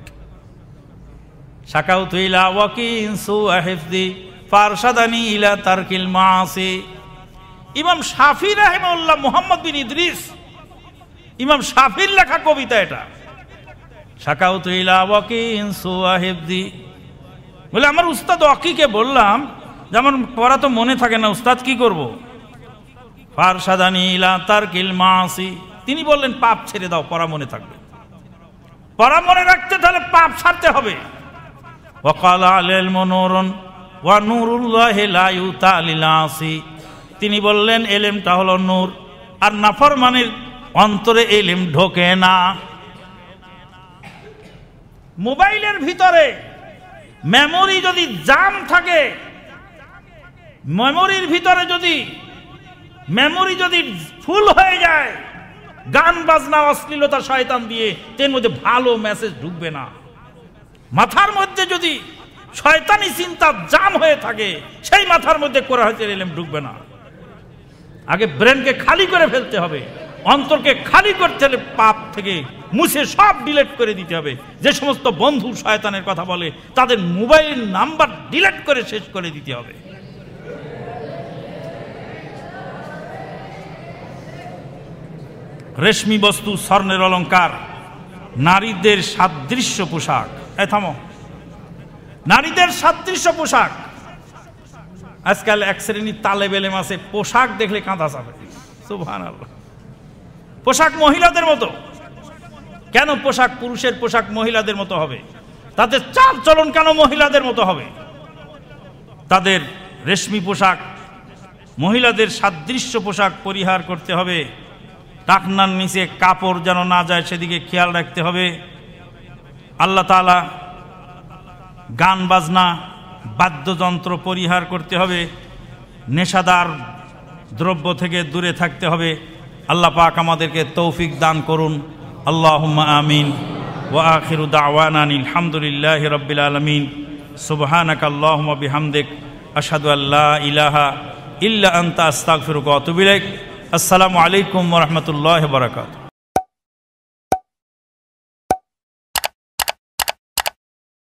শাকাউত ইলা ওয়াকিন সুহিফদি ফারসাদানি ইলা তারকিল মাসি ইমাম শাফি রাহেমউল্লাহ মোহাম্মদ বিন ইদ্রিস ইমাম শাফির লেখা কবিতা এটা ওয়াকি বলে আমার উস্তাদ ওয়াকিকে বললাম যে আমার পড়া তো মনে থাকে না উস্তাদ কি করবো ইলা তিনি বললেন পাপ ছেড়ে দাও পড়া মনে থাকবে পড়া মনে রাখতে তাহলে পাপ ছাড়তে হবে তিনি বললেন এলেমটা হলো নূর আর মানের অন্তরে এলেম ঢোকে না মোবাইলের ভিতরে মেমোরি যদি জাম থাকে মেমোরির ভিতরে যদি মেমোরি যদি ফুল হয়ে যায় গান বাজনা অশ্লীলতা শয়তান দিয়ে তার মধ্যে ভালো মেসেজ ঢুকবে না মাথার মধ্যে যদি শয়তানি চিন্তা জাম হয়ে থাকে সেই মাথার মধ্যে কোরআন এলেম ঢুকবে না আগে ব্রেনকে খালি করে ফেলতে হবে অন্তরকে খালি করতে হলে পাপ থেকে মুছে সব ডিলেট করে দিতে হবে যে সমস্ত বন্ধু শয়তানের কথা বলে তাদের মোবাইল নাম্বার ডিলেট করে শেষ করে দিতে হবে রেশমি বস্তু স্বর্ণের অলঙ্কার নারীদের সাদৃশ্য পোশাক এ নারীদের সাদৃশ্য পোশাক আজকাল এক শ্রেণীর তালে বেলে মাসে পোশাক দেখলে কাঁদা যাবে সুভান আল্লাহ পোশাক মহিলাদের মতো কেন পোশাক পুরুষের পোশাক মহিলাদের মতো হবে তাদের চাল চলন কেন মহিলাদের মতো হবে তাদের রেশমি পোশাক মহিলাদের সাদৃশ্য পোশাক পরিহার করতে হবে টাকনার নিচে কাপড় যেন না যায় সেদিকে খেয়াল রাখতে হবে আল্লাহ তালা গান বাজনা বাদ্যযন্ত্র পরিহার করতে হবে নেশাদার দ্রব্য থেকে দূরে থাকতে হবে আল্লাহ পাক আমাদেরকে তৌফিক দান করুন আল্লাহ আমিন আখির দাওয়ান আলহামদুলিল্লাহ রবিল আলমিন সুবহানাক আল্লাহ বিহামদেক আসাদু আল্লাহ ইলাহা ইল্লা আন্তা আস্তাক ফিরুক আসসালামু আলাইকুম রহমতুল্লাহ বরাকাত